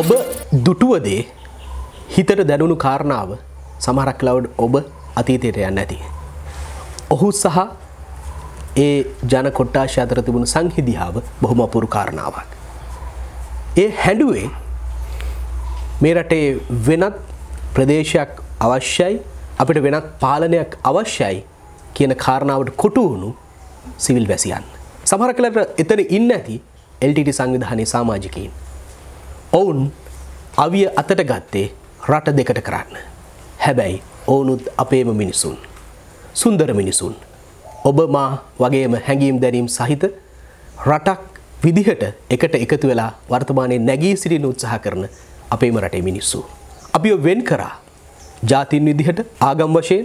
ඔබ දුටුවදේ හිතට දැනුණු කාරණාව සමහරක් ලවඩ් ඔබ අතීතයට යන්න ඇති. ඔහු සහ ඒ ජන කොට්ටාශ අතර තිබුණු සංහිදිහාව බොහොම අපුරු කාරණාවක්. ඒ හැඩුවේ මේ රටේ වෙනත් ප්‍රදේශයක් අවශ්‍යයි අපිට වෙනත් පාලනයක් අවශ්‍යයි කියන කාරණාවට කොටුවුණු සිවිල් වැසියන්. සමහර කලට එතන ඉන්න ඇති එල්ටට සංවිධානය සාමාජිකයින්. ඔවුන් අවිය අතට ගත්තේ රට දෙකට කරන්න. හැබැයි ඕනුත් අපේම මිනිසුන්. සුන්දර මිනිසුන්. ඔබමා වගේම හැඟීම් දැරීම් සහිත රටක් විදිහට එකට එකතු වෙලා වර්තමානය නැගී සිටින උත්සාහ කරන අපේම රටේ මිනිස්සු. අපි වෙන් කරා ජාතින් විදිහට ආගම් වශයෙන්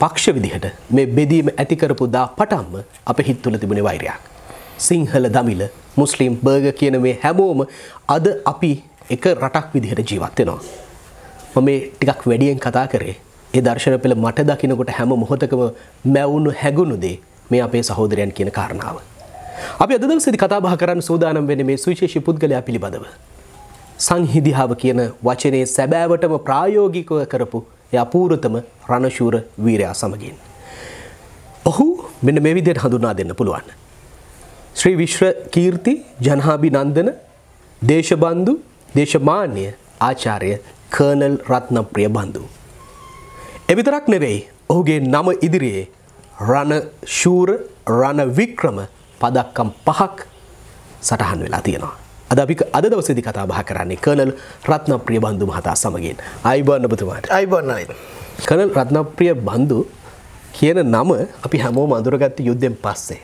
පක්ෂ විදිහට මේ බෙදීම ඇතිකරපු දා පටන්ම අප හිත් තුළ තිබුණ වෛරයක්. සිංහල දමිල මුස්ලිම් බර්ග කියන මේ හැමෝම අද අපි එක රටක් විදිහට ජීවත් වෙනවා. මම මේ ටිකක් වැඩියෙන් කතා කරේ ඒ දර්ශන පෙළ මට දකිනකොට හැම මොහොතකම මැවුණු හැගුණු දේ මේ අපේ සහෝදරයන් කියන කාරණාව. අපි අද දවසේදී කතා බහ කරන්න සූදානම් වෙන්නේ මේ සුවිශේෂී පුද්ගලයා පිළිබඳව. සංහිඳියාව කියන වචනේ සැබෑවටම ප්‍රායෝගිකව කරපු ඒ අපූර්වතම රණශූර වීරයා සමගින්. ඔහු මෙන්න මේ විදිහට හඳුනා දෙන්න පුළුවන්. ශ්‍රී විශ්ව කීර්ති ජනහාභිනන්දන දේශබන්දු දේශමාන්‍ය ආචාර්ය කර්නල් රත්නප්‍රිය බන්දු. එවිතරක් නෙවෙයි ඔහුගේ නම ඉදිරියේ රණශූර රණවික්‍රම පදක්කම් පහක් සටහන් වෙලා තියෙනවා. අද අපි අද දවසේදි කතා බහ කරන්නේ කර්නල් රත්නප්‍රිය බන්දු මහතා සමගින්. අයිබෝන්න ඔබතුමාට. අයිබෝන්න කර්නල් රත්නප්‍රිය බන්දු කියන නම අපි හැමෝම අඳුරගත්ත යුද්ධෙන් පස්සේ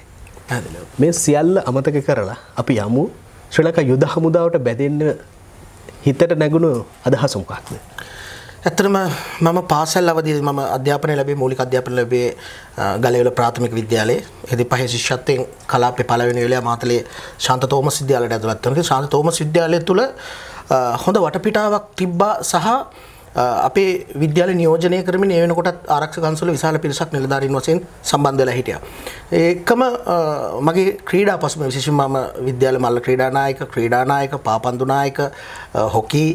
මේ සියල්ල අමතක කරලා අපි යමු ශ්‍රලක යුද හමුදාවට බැදන්න හිතට නැගුණු අදහසුම්කාක්ද. ඇතරම මම පාසල් අවදි ම අධ්‍යාපනය ලැබේ මූලික අධ්‍යාපන ලැබේ ගලවල ප්‍රාථමික විද්‍යාලේ ඇති පහ ශිෂ්‍යත්තයෙන් කලාපේ පලවෙන වෙලයා මාතලේ ශාන්ත තෝම සිද්‍යාලට ඇතුලත්වනගේ ශාන්ත තෝම සිද්‍යාලය තුළ හොඳ වටපිටාවක් තිබ්බා සහ අපේ විද්‍යාල නියෝජනය කරමින් ඒ වෙනකොටත් ආරක්ෂක අංශවල විශාල පිරිසක් නිලධාරීන් වශයෙන් සම්බන්ධ වෙලා හිටියා. ඒකම මගේ ක්‍රීඩා පසුබිම විශේෂයෙන්ම මම විද්‍යාල මල්ල ක්‍රීඩා නායක, ක්‍රීඩා නායක, පාපන්දු නායක, හොකි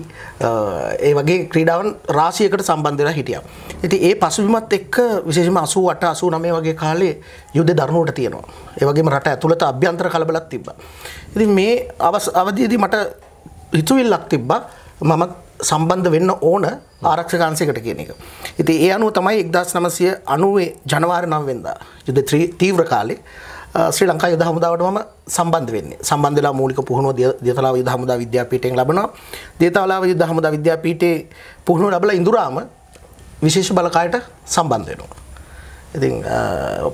ඒ වගේ ක්‍රීඩාවන් රාශියකට සම්බන්ධ වෙලා හිටියා. ඉතින් ඒ පසුබිමත් එක්ක විශේෂයෙන්ම 88 89 වගේ කාලේ යුද්ධ දරණුවට තියෙනවා. ඒ වගේම රට ඇතුළත අභ්‍යන්තර කලබලත් තිබ්බා. ඉතින් මේ අවස් අවදියේදී මට හිතුවිල්ලක් තිබ්බා මමත් සම්බන්ධ වෙන්න ඕන ආරක්ෂකන්සයකට කියන එක. ඉති ඒ අනුව තමයි එක්දස් නමසය අනුවේ ජනවාර නම්වෙදා යුද තීව්‍ර කාලේ ශ්‍රී ලංකා යුද හමුදාවටම සම්බන්ධ වෙන්නේ සම්බන්ධලා මූලික පුහුණුව දේතලාව යුද හමුදා විද්‍යාපීඨයෙන් ලබනවා දේතලාව යුද හමුදා විද්‍යාපීඨේ පුහුණුව ලැබලා ඉඳුරාම විශේෂ බලකායට සම්බන්ධ වෙනවා. ඉතින්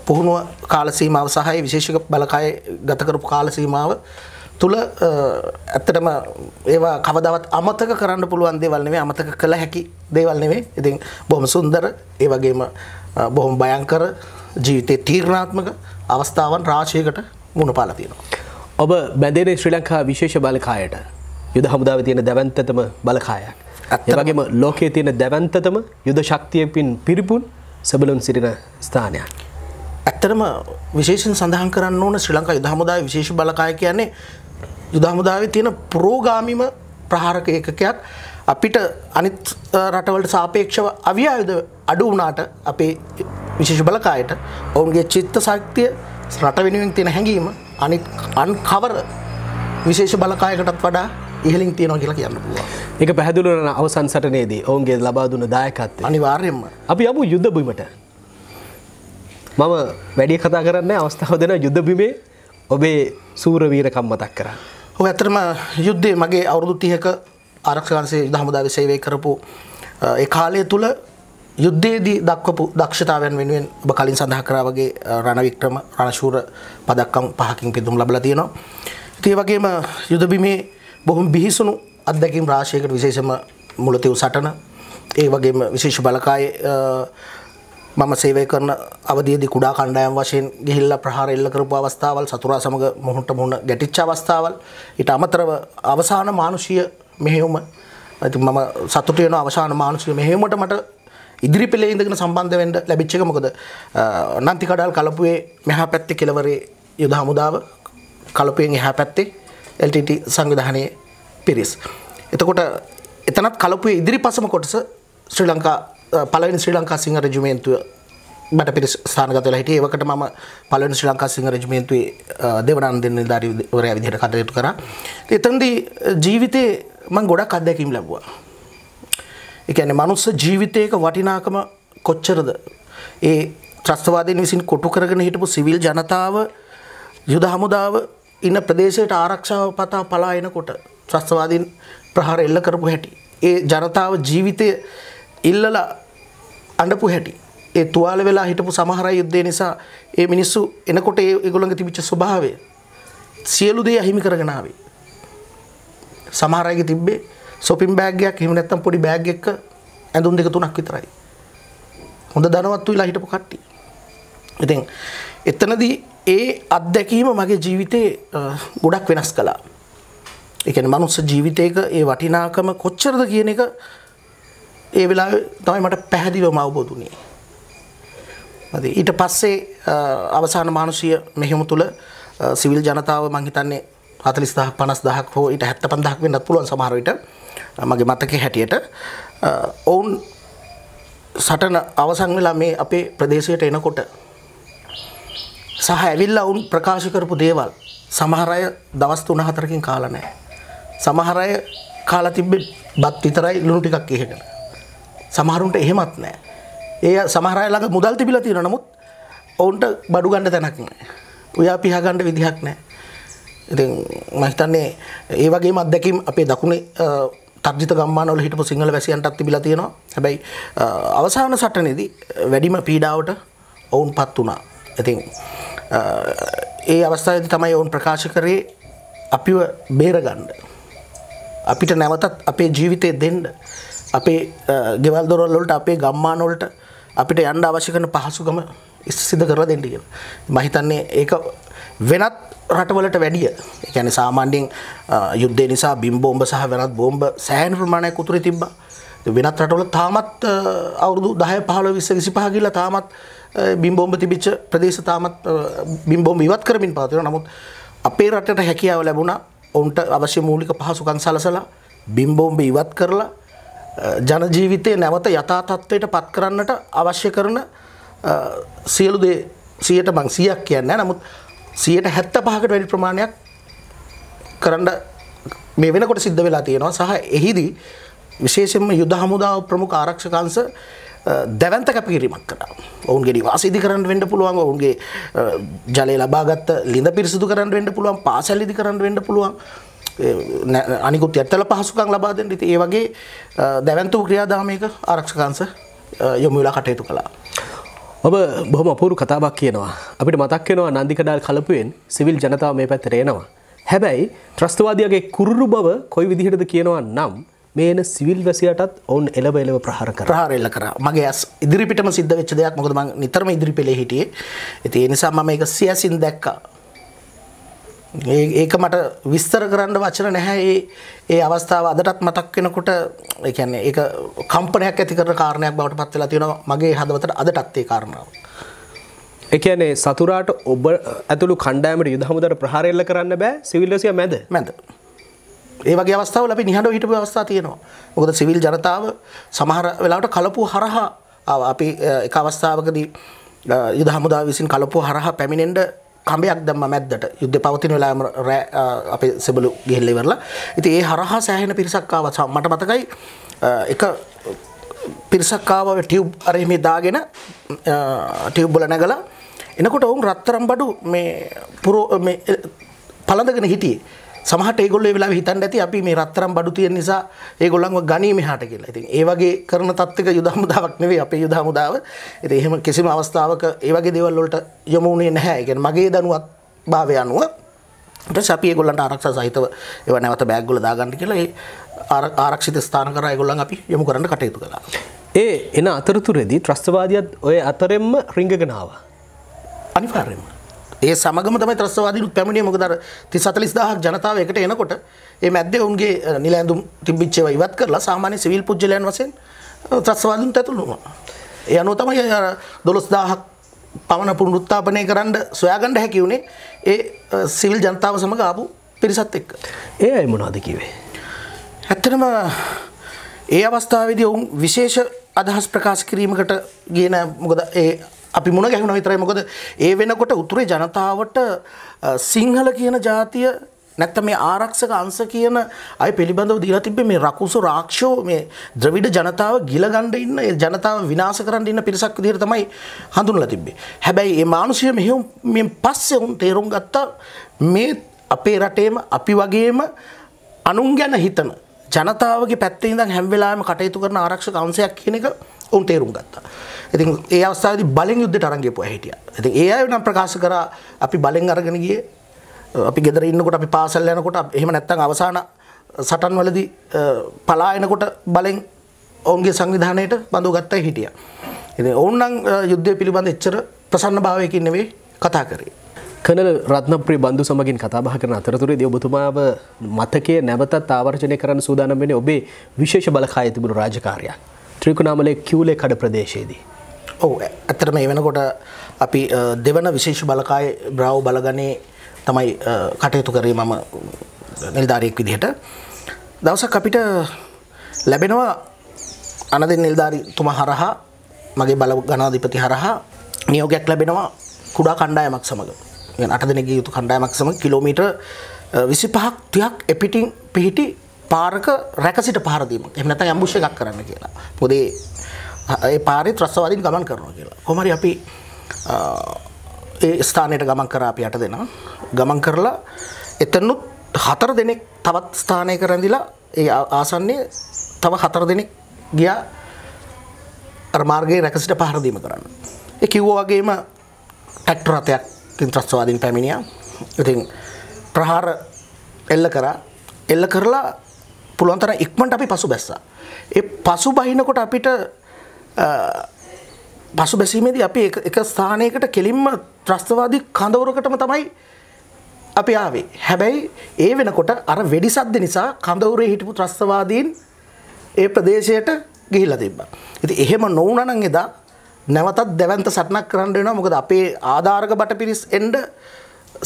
පුහුණුව කාල සීමාව සහ විශේෂක බලකාය ගත කරපු කාල සීමාව තුළ ඇත්තටම ඒවා කවදවත් අමතක කරන්න පුළුවන් දේවල්නේ අමතක කළ හැකි දේවල් නෙවේ ඉතින් බොහොම සුන්දර ඒ වගේම බොහොම භයංකර ජීවිතය තීරණාත්මක අවස්ථාවන් රාශයකට මුණ පාලතියෙනවා. ඔබ බැඳේනේ ශ්‍රී ලංකා විශේෂ බලකායට යුද හමුදාව තියෙන දැවන්තතම බලකායක්. ඇත්තවගේම ලෝකයේ තියෙන දැවන්තතම යුද ශක්තියපින් පිරිපුන් සබලුන් සිරින ස්ථානයක්. ඇත්තරම විශේෂෙන් සඳහන් කරන්න ඕන ශ්‍රී ලංකා යුද හමුදාව විශේෂ බලකාය කියන්නේ යුදහමුදාවේ තියෙන ප්‍රෝගාමිම ප්‍රහාරක ඒකකයක් අපිට අනිත් රටවලට සාපේක්ෂව අවියායුද අඩු වුණාට අපේ විශේෂ බලකායට ඔවුන්ගේ චිත්ත ශක්තිය රට වෙනුවෙන් තියෙන හැඟීම අනිත් අන් කවර විශේෂ බලකායකටත් වඩා ඉහලින් තියෙනවා කියලා කියන්න පුළුවන්. ඒක පැහැදිලිවන අවසන් සටනේදී ඔවුන්ගේ ලබා දුන දායකත්වය. අනිවාර්යයෙන්ම. අපි යමු යුද්ධ බිමට. මම වැඩි කතා කරන්නේ අවස්ථාව දෙන යුද්ධ බිමේ ඔබේ සූරවීරකම් මතක් කරා. ඔය ඇත්තටම යුද්ධයේ මගේ අවුරුදු 30ක ආරක්ෂකවන්සේ යුද හමුදාවේ සේවය කරපු ඒ කාලය තුල යුද්ධයේදී දක්වපු දක්ෂතාවයන් වෙනුවෙන් ඔබ කලින් සඳහන් කරා වගේ රණවික්‍රම රණශූර පදක්කම් පහකින් පිදුම් ලැබලා තියෙනවා. ඉතින් ඒ වගේම යුද බිමේ බොහොම බිහිසුණු අත්දැකීම් රාශියකට විශේෂම මුලතිව් සටන ඒ වගේම විශේෂ බලකායේ මම සේවය කරන අවදීදි කුඩා කණ්ඩායම් වශයෙන් ගිහිල්ලා ප්‍රහාර එල්ල කරපු අවස්ථාවල් සතුරා සමග මොහොන්ට මුණ ගැටිච්ච අවස්ථාවල් ඊට අමතරව අවසාන මානුෂීය මෙහෙයුම ඉතින් මම සතුටු වෙන අවසාන මානුෂීය මෙහෙයුමට මට ඉදිරි පෙළේ ඉඳගෙන සම්බන්ධ වෙන්න ලැබිච්ච එක මොකද නන්ති කඩල් කලපුවේ මෙහා පැත්තේ කෙළවරේ යුද හමුදාව කලපුවෙන් එහා පැත්තේ LTT සංවිධානයේ පිරිස් එතකොට එතනත් කලපුවේ ඉදිරිපසම කොටස ශ්‍රී ලංකා පලවෙනි ශ්‍රී ලංකා සිංහ රජමේන්තුව බට පිරි ස්ථානගතල හිට ඒකට ම පලන ශ්‍රී ලංකා සිංහ රජමේන්තුවේ දෙවනන් දෙන්න ධරිවරයා විදිහට කටයුතු කර එතන්දී ජීවිතය මං ගොඩක් අත්දැකීම් ලැබවා එකන මනුස්ස ජීවිතයක වටිනාකම කොච්චරද ඒ ත්‍රස්තවාදයෙන් විසින් කොටු කරගෙන හිටපු සිවිල් ජනතාව යුද හමුදාව ඉන්න ප්‍රදේශයට ආරක්ෂාව පතා පලා එනකොට ත්‍රස්තවාදීන් ප්‍රහාර එල්ල කරපු හැටි ඒ ජනතාව ජීවිතය ඉල්ලලා අඩපු හැටි ඒ තුවාල වෙලා හිටපු සමහර යුද්ධය නිසා ඒ මිනිස්සු එනකොට ඒ ඒගොල්ලන්ගේ තිබිච්ච ස්වභාවය සියලු දේ අහිමි කරගෙන ආවේ සමහර අයගේ තිබ්බේ shopping bag එකක් එහෙම නැත්නම් පොඩි bag එකක ඇඳුම් දෙක තුනක් විතරයි හොඳ ධනවත් වෙලා හිටපු කට්ටිය ඉතින් එතනදී ඒ අත්දැකීම මගේ ජීවිතේ ගොඩක් වෙනස් කළා. ඒ කියන්නේ මනුස්ස ජීවිතයක ඒ වටිනාකම කොච්චරද කියන එක ඒ වෙලා තමයි මට පැහැදිලව අවබෝධුනේ. ඊට පස්සේ අවසාන මානුෂීය මෙහෙම තුළ සිවිල් ජනතාව මං හිතන්නේ 40000ක් 50000ක් හෝ ඊට 75000ක් වෙන්නත් පුළුවන් සමහර විට මගේ මතකයේ හැටියට ඔවුන් සටන අවසන් වෙලා මේ අපේ ප්‍රදේශයට එනකොට සහ ඇවිල්ලා වුන් ප්‍රකාශ කරපු දේවල් සමහර අය දවස් 3-4කින් කාලා නැහැ. සමහර අය කාලා තිබ්බේ බත් විතරයි ලුණු ටිකක් ඉහකට. සමහරුන්ට එහෙමත් නෑ. ඒ සමහරය ළඟ මුදල් තිබිලා තියෙන නමුත් ඔවුන්ට බඩු ගන්න තැනක් නෑ. පුයා පිහගන්න විදිහක් නෑ. ඉතින් මම හිතන්නේ ඒ වගේම අත්දැකීම් අපේ දකුණේ තර්ජිත ගම්මානවල හිටපු සිංහල වැසියන්ටත් තිබිලා තියෙනවා. හැබැයි අවසාන සටනේදී වැඩිම පීඩාවට ඔවුන් පත් වුණා. ඉතින් ඒ අවස්ථාවේදී තමයි ඔවුන් ප්‍රකාශ කරේ අපිව බේරගන්න. අපිට නැවතත් අපේ ජීවිතේ දෙන්න අපේ ගෙවල් දොරල්ලොලට අපේ ගම්මානොලට අපිට යන්න අවශ්‍ය කරන පහසුකම සිද්ධ කරලා දෙන්න කියලා. මහිතන්නේ ඒක වෙනත් රටවලට වැඩිය. ඒ කියන්නේ සාමාන්‍යයෙන් යුද්ධය නිසා බිම් බෝම්බ සහ වෙනත් බෝම්බ සෑහෙන ප්‍රමාණයක් උතුරේ තිබ්බා. වෙනත් රටවල තාමත් අවුරුදු 10 15 20 25 ගිහිල්ලා තාමත් බිම් බෝම්බ තිබිච්ච ප්‍රදේශ තාමත් බිම් බෝම්බ ඉවත් කරමින් පවතිනවා. නමුත් අපේ රටට හැකියාව ලැබුණා ඔවුන්ට අවශ්‍ය මූලික පහසුකම් සලසලා බිම් බෝම්බ ඉවත් කරලා ජනජීවිතය නැවත යථා තත්ත්වයට පත් කරන්නට අවශ්‍ය කරන සියලු දේ සියයට මං සියක් කියන්න නමුත් සියයට හැත්ත පහකට වැඩි ප්‍රමාණයක් කරන්න මේ වෙනකොට සිද්ධ වෙලා තියෙනවා සහ එහිදී විශේෂෙන්ම යුද හමුදාව ප්‍රමුඛ ආරක්ෂකංශ දැවන්ත කැපකිරීමක් කර ඔවුන්ගේ නිවාසිදි කරන්න වෙන්න පුළුවන් ඔවුන්ගේ ජලය ලබාගත් ලිඳ පිරිසිදු කරන්න වෙන්න පුළුවන් පාසැල්ලිදි කරන්න වෙන්න පුළුවන් අනිකුත් ඇත්තල පහසුකම් ලබා දෙන්න ඉතින් ඒ වගේ දැවැන්තු ක්‍රියාදාමයක ආරක්ෂකංශ යොමු වෙලා කටයුතු කළා. ඔබ බොහොම අපූරු කතාවක් කියනවා අපිට මතක් වෙනවා නන්දිකඩාල් කලපුවෙන් සිවිල් ජනතාව මේ පැත්තට එනවා. හැබැයි ත්‍රස්තවාදියාගේ කුරුරු බව කොයි විදිහටද කියනවා නම් මේ එන සිවිල් වැසියටත් ඔවුන් එළබ එළව ප්‍රහාර කරා. ප්‍රහාර එල්ල කරා. මගේ ඇස් ඉදිරිපිටම සිද්ධ වෙච්ච දෙයක්. මොකද මම නිතරම ඉදිරිපෙළේ හිටියේ. ඉතින් ඒ නිසා මම ඒක සියසින් දැක්කා. ඒක මට විස්තර කරන්න වචන නැහැ ඒ ඒ අවස්ථාව අදටත් මතක් වෙනකොට ඒ කියන්නේ ඒක කම්පනයක් ඇති කරන කාරණයක් බවට පත් වෙලා තියෙනවා මගේ හදවතට අදටත් ඒ කාරණාව. ඒ කියන්නේ සතුරාට ඔබ ඇතුළු කණ්ඩායමට යුද හමුදාවට ප්‍රහාර එල්ල කරන්න බෑ සිවිල් රැසිය මැද. මැද. ඒ වගේ අවස්ථාවල අපි නිහඬව හිටපු අවස්ථා තියෙනවා. මොකද සිවිල් ජනතාව සමහර වෙලාවට කලපුව හරහා අපි එක අවස්ථාවකදී යුද හමුදාව විසින් කලපුව හරහා පැමිණෙන්න කඹයක් දම්ම මැද්දට යුද්ධ පවතින වෙලාම රෑ අප සෙබලු ගෙල්ලෙවරලා ඉති ඒ හරහා සෑහෙන පිරිසක්කාව මට මතකයි එක පිරිසක්කාව ටියව් අරහෙම දාගෙන ටියව්බල නැගලා එනකොට ඔවුන් රත්තරම් බඩු මේ පුරෝ පළඳගෙන හිටියේ සමහට ඒගොල්ල වෙලා හිතන්න ඇති අපි මේ රත්තරම් බඩු තියෙන නිසා ඒගොල්ලන්ව ගනීම හට කියලා. ඉතින් ඒ වගේ කරන තත්ත්වක යුදහමුදාවක් නෙවෙයි අපේ යුදහමුදාව. ඉතින් එහෙම කිසිම අවස්ථාවක ඒ වගේ දේවල් වලට යොමු වුණේ නැහැ. ඒ කියන්නේ මගේ දැනුවත් භාවය අනුව ඊට අපි ඒගොල්ලන්ට ආරක්ෂා සහිතව ඒව නැවත බෑග් වල දාගන්න කියලා ඒ ආරක්ෂිත ස්ථාන කරා ඒගොල්ලන් අපි යොමු කරන්න කටයුතු කළා. ඒ එන අතරතුරේදී ත්‍රස්තවාදියත් ඔය අතරෙන්ම රිංගගෙන ආවා. අනිවාර්යයෙන්ම. ඒ සමගම තමයි ත්‍රස්වාදීනුත් පැමිණියේ මොකද අර 34000ක් ජනතාව එකට එනකොට ඒ මැද්දේ උන්ගේ නිලැඳුම් තිබිච්ච ඒවා ඉවත් කරලා සාමාන්‍ය සිවිල් පුජ්‍යලයන් වශයෙන් ත්‍රස්වාදීන්ට ඇතුළු වුණා. ඒ අනුව තමයි අර 12000ක් පමණ පුනරුත්ථාපනය කරන්න සොයාගන්න හැකි වුණේ ඒ සිවිල් ජනතාව සමග ආපු පිරිසත් එක්ක. ඒ අය මොනවද කිව්වේ? ඇත්තටම ඒ අවස්ථාවේදී ඔවුන් විශේෂ අදහස් ප්‍රකාශ කිරීමකට ගියේ නැහැ. මොකද ඒ අපි මුණ ගැහුණ විතරයි මොකද ඒ වෙනකොට උතුරේ ජනතාවට සිංහල කියන ජාතිය නැත්ත මේ ආරක්ෂක අංශ කියන අය පිළිබඳව දීලා තිබ්බේ මේ රකුසු රාක්ෂෝ මේ ද්‍රවිඩ ජනතාව ගිලගන්න ඉන්න ඒ ජනතාව විනාශ කරන්න ඉන්න පිරිසක් විදිහට තමයි හඳුන්වලා තිබ්බේ. හැබැයි මේ මානුෂීය මෙහෙම මේ පස්සේ උන් තේරුම් ගත්තා මේ අපේ රටේම අපි වගේම අනුන් ගැන හිතන ජනතාවගේ පැත්තේ ඉඳන් හැම වෙලාවෙම කටයුතු කරන ආරක්ෂක අංශයක් කියන එක ඔවුන් තේරුම් ගත්තා. ඉතින් ඒ අවස්ථාවේදී බලෙන් යුද්ධයට අරන් ගියපුවා හිටියා. ඉතින් ඒ අය නම් ප්‍රකාශ කරා අපි බලෙන් අරගෙන ගියේ අපි ගෙදර ඉන්නකොට අපි පාසල් යනකොට එහෙම නැත්නම් අවසාන සටන් වලදී පලා එනකොට බලෙන් ඔවුන්ගේ සංවිධානයට බඳව ගත්තා හිටියා. ඉතින් ඔවුන් නම් යුද්ධය පිළිබඳ එච්චර ප්‍රසන්න භාවයකින් නෙවෙයි කතා කරේ. කනල රත්නප්‍රී බන්දු සමගින් කතාබහ කරන අතරතුරේදී ඔබතුමාව මතකයේ නැවතත් ආවර්ජනය කරන්න සූදානම් වෙන්නේ ඔබේ විශේෂ බලකාය තිබුණු රාජකාරියක්. ත්‍රිකුණාමලේ කිව්ලේ කඩ ප්‍රදේශයේදී. ඔහු ඇතර මේ වෙනකොට අපි දෙවන විශේෂ බලකාය බ්‍රව් බලගනේ තමයි කටයුතු කරේ මම නිල්ධාරයෙක් විදිහට. දවසක් අපිට ලැබෙනවා අනද නිල්ධාරි තුම හරහා මගේ බල ගනාධිපති හරහා නියෝගයක් ලැබෙනවා කුඩා කණ්ඩායමක් සමඟ අට දෙනගේ යුතු කණ්ඩායමක් සම කිලෝමීට විසි පහක් තුයක් එපිටින් පිහිටි පාර්ක රැකසිට පහරදීමක් එමනත ඇම්බුෂ එකක් කරන්න කියලා පොදේ පාරි ත්‍රස්වාදින් ගමන් කරනවා කියලා කොමරි අපි ඒ ස්ථානයට ගමන් කර අපි යට දෙෙන ගමන් කරලා එතනුත් හතර දෙනෙක් තවත් ස්ථානය කරඳිලා ඒ ආසන්නේ තව හතර දෙනෙක් ගියා අර්මාර්ගයේ රැකසිට පහරදීම කරන්න එක කිව්වාගේම ටැක්ටර රතයක් තින් ත්‍රස්වාදින් පැමිණිය ඉතින් ප්‍රහාර එල්ල කරා එල්ල කරලා පුළුවන්තර ඉක්මට අපි පසු බැස්සා. ඒ පසු බහිනකොට අපිට පසු බැසීමේදී අපි එක ස්ථානයකට කෙලින්ම ත්‍රස්තවාදී කඳවුරකටම තමයි අපි ආවේ. හැබැයි ඒ වෙනකොට අර වෙඩි සද්ද නිසා කඳවුරේ හිටපු ත්‍රස්තවාදීන් ඒ ප්‍රදේශයට ගිහිල්ලා තිබ්බා. ඉතින් එහෙම නොවුණා නම් එදා නැවතත් දැවන්ත සටනක් කරන්න වෙනවා. මොකද අපේ ආධාරක බටපිරිස් එන්න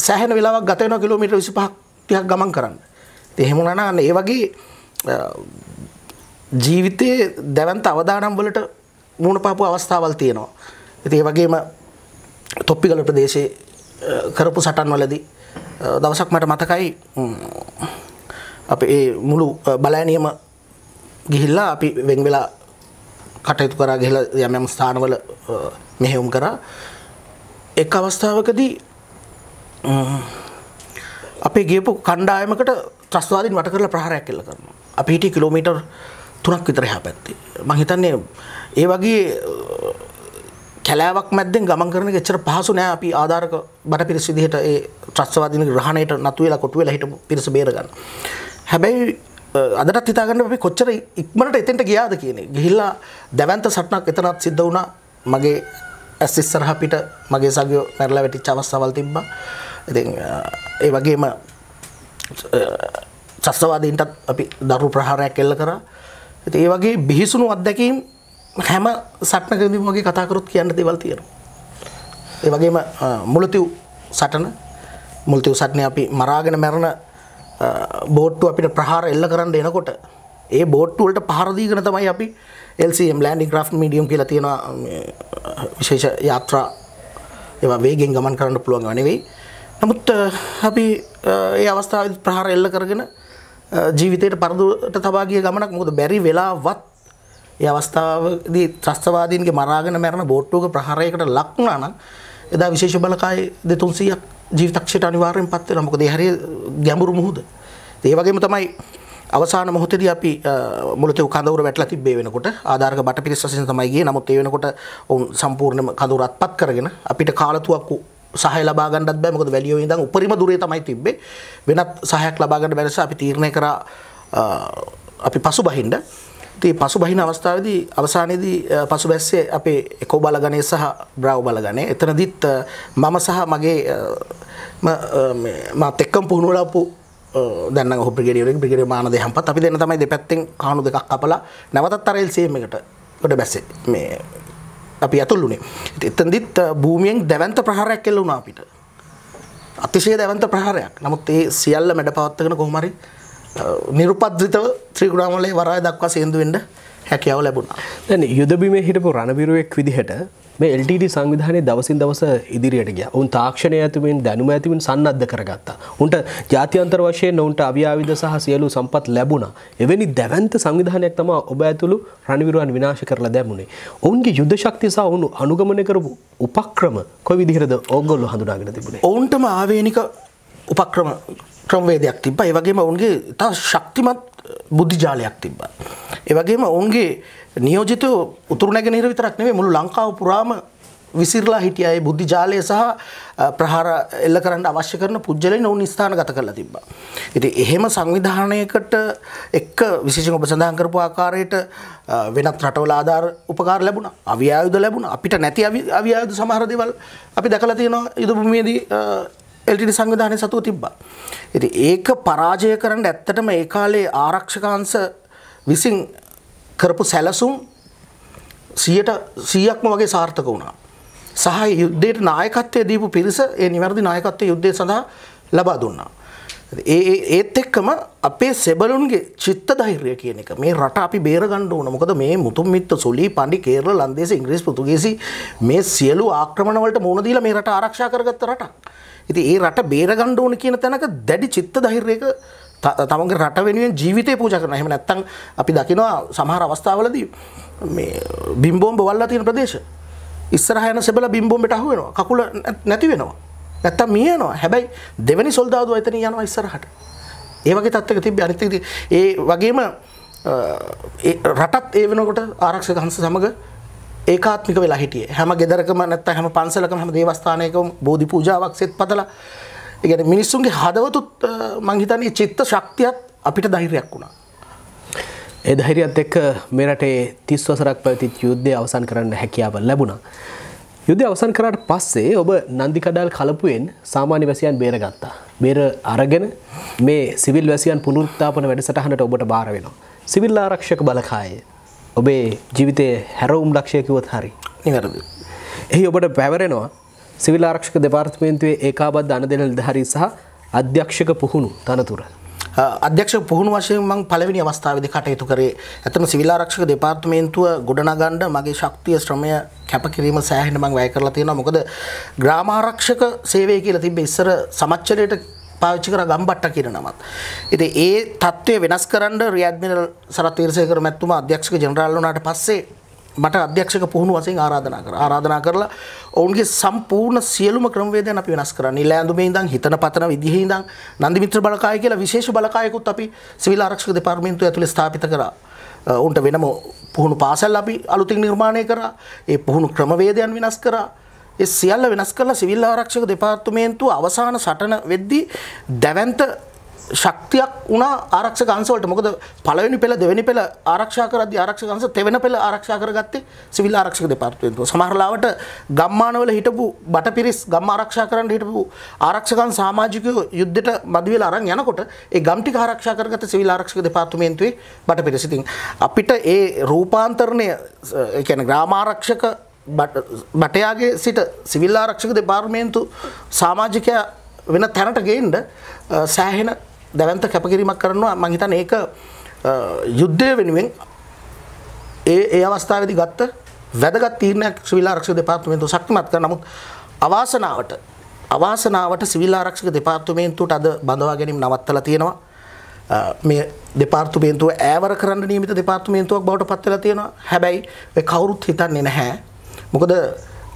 සෑහෙන වෙලාවක් ගත වෙනවා කිලෝමීටර් 25ක් 30ක් ගමන් කරන්න. ඉතින් එහෙම වුණා නම් ඒ වගේ ජීවිතයේ දැවන්ත අවදානම් වලට මුණ පාපු අවස්ථාවල් තියෙනවා. ඇති වගේම තොප්පිගල ප්‍රදේශයේ කරපු සටන් වලදී දවසක් මට මතකයි අප ඒ මුළු බලෑනියම ගිහිල්ලා අපි වෙංවෙලා කටයුතු කරා ගෙල යම් යම් ස්ථානවල මෙහෙවුම් කරා එක් අවස්ථාවකදී අපේ ගේපු කණ්ඩායමකට ත්‍රස්වාදීන් වට කරලා ප්‍රහාරයක් කෙල්ල කරනවා අපි හිටිය කිලෝමීටර් තුනක් විතර එහා පැත්තේ මං හිතන්නේ ඒ වගේ කැලෑවක් මැද්දෙන් ගමන් කරන එක එච්චර පහසු නෑ අපි ආධාරක බටපිරිස් විදිහට ඒ ත්‍රස්තවාදීන ග්‍රහණයට නතු වෙලා කොටු වෙලා හිටපු පිරිස බේර ගන්න. හැබැයි අදටත් හිතා ගන්න අපි කොච්චර ඉක්මනට එතෙන්ට ගියාද කියන එක. ගිහිල්ලා දැවැන්ත සටනක් එතනත් සිද්ධ වුණා. මගේ ඇස් ඉස්සරහ පිට මගේ සගයෝ මැරලා වැටිච්ච අවස්ථාවල් තිබ්බා. ඉතින් ඒ වගේම ත්‍රස්තවාදීන්ටත් අපි දරු ප්‍රහාරයක් එල්ල කරා. ඉතින් ඒ වගේ බිහිසුණු අත්දැකීම් හැම සටනකදීම වගේ කතා කරොත් කියන්න දේවල් තියෙනවා. ඒ වගේම මුලතිව් සටන මුලතිව් සටනේ අපි මරාගෙන මැරෙන බෝට්ටු අපිට ප්‍රහාර එල්ල කරන්න එනකොට ඒ බෝට්ටු වලට පහර දීගෙන තමයි අපි LCM landing craft medium කියලා තියෙන විශේෂ යාත්‍රා ඒවා වේගෙන් ගමන් කරන්න පුළුවන් නෙවෙයි. නමුත් අපි ඒ අවස්ථාවේදී ප්‍රහාර එල්ල කරගෙන ජීවිතයට පරදුට තබා ගිය ගමනක් මොකද බැරි වෙලාවත් ඒ අවස්ථාවදී ත්‍රස්තවාදීන්ගේ මරාගෙන මැරෙන බෝට්ටුවක ප්‍රහාරයකට ලක් වුණා නම් එදා විශේෂ බලකාය 200ක් ජීවිතක්ෂයට අනිවාර්යෙන් පත් වෙනවා මොකද ඒ හැරේ ගැඹුරු මුහුද. ඒ වගේම තමයි අවසාන මොහොතේදී අපි මුලතේ කඳවුර වැටලා තිබ්බේ වෙනකොට ආධාරක බටපිරිස් වශයෙන් තමයි ගියේ. නමුත් ඒ වෙනකොට ඔවුන් සම්පූර්ණයෙන්ම කඳවුර අත්පත් කරගෙන අපිට කාලතුවක්කු සහය ලබා ගන්නත් බෑ මොකද වැලියෝ ඉඳන් උපරිම දුරේ තමයි තිබ්බේ වෙනත් සහයක් ලබා ගන්න බැරි නිසා අපි තීරණය කරා අපි පසුබහින්න ඉතින් පසුබහින අවස්ථාවේදී අවසානයේදී පසුබැස්සේ අපේ එකෝ බලගණේ සහ බ්‍රාව් බලගණේ එතනදිත් මම සහ මගේ මාත් එක්කම පුහුණුවලපු දැන් ඔහ ප්‍රිගේඩියෝ ප්‍රිගේඩියෝ මානදේ හම්පත් අපි දෙන්න තමයි දෙපැත්තෙන් කාණු දෙකක් කපලා නැවතත් අර එල්සීම් එකට ගොඩ බැස්සේ මේ අපි ඇතුල්ලුනේ එතන්දිත් භූමියෙන් දැවන්ත ප්‍රහරයක් කෙල්ල වුණා අපිට අතිශය දැවන්ත ප්‍රහරයක් නමුත් ඒ සියල්ල මැඩ පවත්වගෙන කොහොමරි නිරුපද්විතව ත්‍රීකුණාමලේ වරාය දක්වා සේඳුවෙන්ට හැකියාව ලැබුණා දැන් යුදබිමේ හිටපු රණවිරුවෙක් විදිහට මේ එල්ටඩ සංවිධානය දවසින් දවස ඉදිරියට ගිය උන් තාක්ෂණය ඇතිවෙන් දැනුම ඇතිවින් සන්නද්ධ කරගත්තා. උන්ට ජාතින්තර වශය නොවන්ට අව්‍යාවිද සහ සියලු සම්පත් ලැබුණා. එවැනි දැවන්ත සංවිධානයක් තම ඔබ ඇතුළු රණවිරුවන් විනාශ කරලා දැමුණේ. ඔවුන්ගේ යුද්ධ ශක්තිසා ඔවුනු අනුගමන කරපු උපක්‍රම කොයි විදිහරද ඔගොල්ලු හඳුනාගෙන තිබුණේ. ඔවුන්ටම ආවේනික උපක්‍රම ක්‍රමවේදයක් තිබ ඒවගේම ඔුන්ගේ තා ශක්තිමත් බුද්ධිජාලයක් තිබ්බ. ඒවගේම ඔවුන්ගේ නියෝජිත උතුර නැගෙනහිර විතරක් නෙවෙයි මුළු ලංකාව පුරාම විසිරලා හිටිය ඒ බුද්ධි ජාලය සහ ප්‍රහාර එල්ල කරන්න අවශ්‍ය කරන පුද්ගලයන් ඔවුන් ස්ථානගත කරලා තිබ්බා. ඉතින් එහෙම සංවිධානයකට එක්ක විශේෂයෙන් ඔබ සඳහන් කරපු ආකාරයට වෙනත් රටවල ආධාර උපකාර ලැබුණා. අවි ආයුධ ලැබුණා. අපිට නැති අවි ආයුධ සමහර දේවල් අපි දැකලා තියෙනවා යුද භූමියේදී එල්ටිඩි සංවිධානය සතුව තිබ්බා. ඉතින් ඒක පරාජය කරන්න ඇත්තටම ඒ කාලේ ආරක්ෂකාංශ විසින් කරපු සැලසුම් 100ට 100ක්ම වගේ සාර්ථක වුණා. සහ යුද්ධයට නායකත්වය දීපු පිරිස ඒ නිවැරදි නායකත්වය යුද්ධය සඳහා ලබා දුන්නා. ඒ ඒත් එක්කම අපේ සෙබලුන්ගේ චිත්ත ධෛර්ය කියන එක මේ රට අපි බේරගන්න ඕන. මොකද මේ මුතුන් මිත්ත සොලි පණ්ඩි කේරළ ලන්දේසි ඉංග්‍රීසි පෘතුගීසි මේ සියලු ආක්‍රමණ වලට මුහුණ දීලා මේ රට ආරක්ෂා කරගත්ත රටක්. ඉති ඒ රට බේරගණ්ඩ ඕන කියන තැනක දැඩි චිත්ත දහිරයක තමගේ රට වෙනුවෙන් ජීවිතය පූජ කරන හම නැත්තං අපි දකිනවා සමහර අවස්ථාවලදී බිම්බෝම් බවල්ලා තියෙන ප්‍රදේශ ඉස්සරහයන සෙබල බිම්බෝම්ට අහුවෙනවා කකුල නැති වෙනවා නැත්තම් මියනවා හැබැයි දෙවැනි සොල්දාදුව අතන යනවා ඉස්සරහට ඒවගේ තත්වක තිබ අනිතති ඒ වගේම රටත් ඒ වෙනකොට ආරක්ෂක හන්ස සමඟ ඒකාත්මික වෙලා හිටියේ හැම ගෙදරකම නැත්ත හැම පන්සලකම හැම දේවස්ථානයකම බෝධි පූජාවක් සෙත් පතලා ඉගෙන මිනිස්සුන්ගේ හදවතුත් මං හිතන්නේ චිත්ත ශක්තියත් අපිට ධෛර්යයක් වුණා. ඒ ධෛර්යයත් එක්ක මේ රටේ 30 වසරක් පැවති යුද්ධය අවසන් කරන්න හැකියාව ලැබුණා. යුද්ධය අවසන් කරාට පස්සේ ඔබ නන්දිකඩල් කලපුවෙන් සාමාන්‍ය වැසියන් බේරගත්තා. බේර අරගෙන මේ සිවිල් වැසියන් පුනරුත්ථාපන වැඩසටහනට ඔබට බාර වෙනවා. සිවිල් ආරක්ෂක බලකායේ ඔබේ ජීවිතය හැරවුම් ලක්ෂයකිවත් හරි නිවැරදි. එහි ඔබට පැවරෙනවා සිවිල් ආරක්ෂක දෙපාර්තමේන්තුවේ ඒකාබත් අන දෙන නිධහරි සහ අධ්‍යක්ෂක පුහුණු තනතුර. අධ්‍යක්ෂ පුහුණු වශයෙන් මං පළවෙනි අවස්ථාවේදී කටයුතු කරේ. ඇත්තම සිවිල් ආරක්ෂක දෙපාර්තමේන්තුව ගොඩනගන්න මගේ ශක්තිය ශ්‍රමය කැපකිරීම සෑහෙන මං වැය කරලා තියෙනවා. මොකද ග්‍රාමාරක්ෂක සේවය කියලා තිබ්බ ඉස්සර සමච්චලයට පාවිච්චි කර ගම්බට්ට කියන නමත්. ඉතින් ඒ தત્ත්වය වෙනස් කරන්න රියැඩ්මිරල් සරත් වීරසේකර මැතිතුමා අධ්‍යක්ෂක ජෙනරාල් වුණාට පස්සේ මට අධ්‍යක්ෂක පුහුණු වශයෙන් ආරාධනා කරා. ආරාධනා කරලා ඔවුන්ගේ සම්පූර්ණ සියලුම ක්‍රමවේදයන් අපි වෙනස් කරා. නිල ඇඳුමේ ඉඳන් හිතන පතන විදිහේ ඉඳන් නන්දි මිත්‍ර බලකාය කියලා විශේෂ බලකායකුත් අපි සිවිල් ආරක්ෂක දෙපාර්තමේන්තුව ඇතුලේ ස්ථාපිත කරා. ඔවුන්ට වෙනම පුහුණු පාසල් අපි අලුතින් නිර්මාණය කරා. ඒ පුහුණු ක්‍රමවේදයන් වෙනස් කරා. ඒ සියල්ල වෙනස් කරලා සිවිල් ආරක්ෂක දෙපාර්තමේන්තුව අවසාන සටන වෙද්දී දැවැන්ත ශක්තියක් වුණා ආරක්ෂක අංශවලට. මොකද පළවෙනි පෙළ දෙවෙනි පෙළ ආරක්ෂා කරද්දී ආරක්ෂක අංශ තෙවෙන පෙළ ආරක්ෂා කරගත්තේ සිවිල් ආරක්ෂක දෙපාර්තමේන්තුව. සමහර ලාවට ගම්මානවල හිටපු බටපිරිස් ගම් ආරක්ෂා කරන්න හිටපු ආරක්ෂකයන් සමාජිකයෝ යුද්ධෙට මදි වෙලා අරන් යනකොට ඒ ගම් ටික ආරක්ෂා කරගත්ත සිවිල් ආරක්ෂක දෙපාර්තමේන්තුවේ බටපිරිස්. ඉතින් අපිට ඒ රූපාන්තරණය ඒ කියන්නේ ග්‍රාම ආරක්ෂක බටයාගේ සිට සිවිල් ආරක්ෂක දෙපාර්තමේන්තු සමාජිකයා වෙන තැනට ගේන්න සෑහෙන දැවන්ත කැපකිරීමක් කරනවා මං හිතන්නේ ඒක යුද්ධය වෙනුවෙන් ඒ ඒ අවස්ථාවේදී ගත්ත වැදගත් තීරණයක් සිවිල් ආරක්ෂක දෙපාර්තමේන්තුව ශක්තිමත් කරන නමුත් අවාසනාවට අවාසනාවට සිවිල් ආරක්ෂක දෙපාර්තමේන්තුවට අද බඳවා ගැනීම නවත්තලා තියෙනවා මේ දෙපාර්තමේන්තුව ඈවර කරන්න නියමිත දෙපාර්තමේන්තුවක් බවට පත් වෙලා තියෙනවා. හැබැයි කවුරුත් හිතන්නේ නැහැ මොකද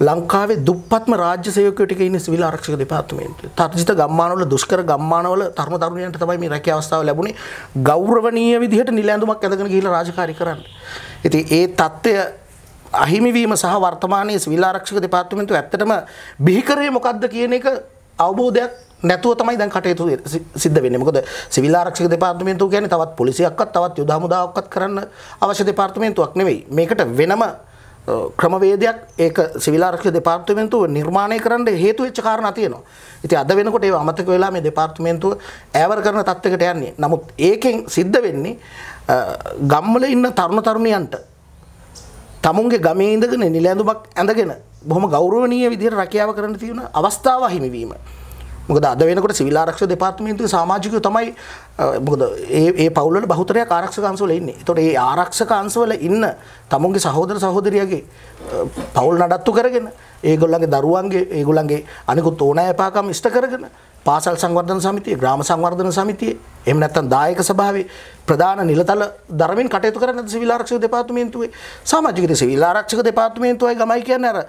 ලංකාවේ දුප්පත්ම රාජ්‍ය සේවකයෝ ටික ඉන්නේ සිවිල් ආරක්ෂක දෙපාර්තමේන්තුවේ. තර්ජිත ගම්මානවල දුෂ්කර ගම්මානවල තරුණ තරුණියන්ට තමයි මේ රැකියාව අවස්ථාව ලැබුණේ. ගෞරවනීය විදිහට නිලැඳුමක් ඇඳගෙන ගිහිල්ලා රාජකාරී කරන්න. ඉතින් ඒ தত্ত্বය අහිමිවීම සහ වර්තමානයේ සිවිල් ආරක්ෂක දෙපාර්තමේන්තුව ඇත්තටම බිහිකරේ මොකද්ද කියන එක අවබෝධයක් නැතුව තමයි දැන් කටයුතු සිද්ධ වෙන්නේ. මොකද සිවිල් ආරක්ෂක දෙපාර්තමේන්තුව කියන්නේ තවත් පොලිසියක්වත් තවත් යුද හමුදාවක්වත් කරන්න අවශ්‍ය දෙපාර්තමේන්තුවක් නෙවෙයි. මේකට වෙනම ක්‍රමවේදයක් ඒක සිවිලාර්ක දෙපාර්තමෙන්තුව නිර්මාණය කරන්න හේතු වෙච්ච කාරණ තියෙනවා. ඉති අද වෙනකොට ඒ අමතක වෙලා මේ දෙපාර්තමේන්තුව ඇවර කරන තත්වකට යන්නේ. නමුත් ඒකෙන් සිද්ධ වෙන්නේ ගම්මල ඉන්න තරුණ තරුණියන්ට තමුන්ගේ ගමේ ඉඳගෙන නිලැඳුමක් ඇඳගෙන බොහොම ගෞරවනීය විදිහට රැකියාව කරන්න තියෙන අවස්ථාව හිමිවීම. මොකද අද වෙනකොට සිවිල් ආරක්ෂක දෙපාර්තමේන්තුවේ සමාජිකයෝ තමයි මොකද ඒ ඒ පවුල්වල බහුතරයක් ආරක්ෂක අංශවල ඉන්නේ. ඒතකොට ඒ ආරක්ෂක අංශවල ඉන්න තමුන්ගේ සහෝදර සහෝදරියගේ පවුල් නඩත්තු කරගෙන ඒගොල්ලන්ගේ දරුවන්ගේ ඒගොල්ලන්ගේ අනිකුත් ඕනෑපාකම් ඉෂ්ට කරගෙන පාසල් සංවර්ධන සමිතිය, ග්‍රාම සංවර්ධන සමිතිය, එහෙම නැත්නම් දායක සභාවේ ප්‍රධාන නිලතල ධර්මෙන් කටයුතු කරන සිවිල් ආරක්ෂක දෙපාර්තමේන්තුවේ සමාජික සිවිල් ආරක්ෂක දෙපාර්තමේන්තුවයි ගමයි කියන්නේ අර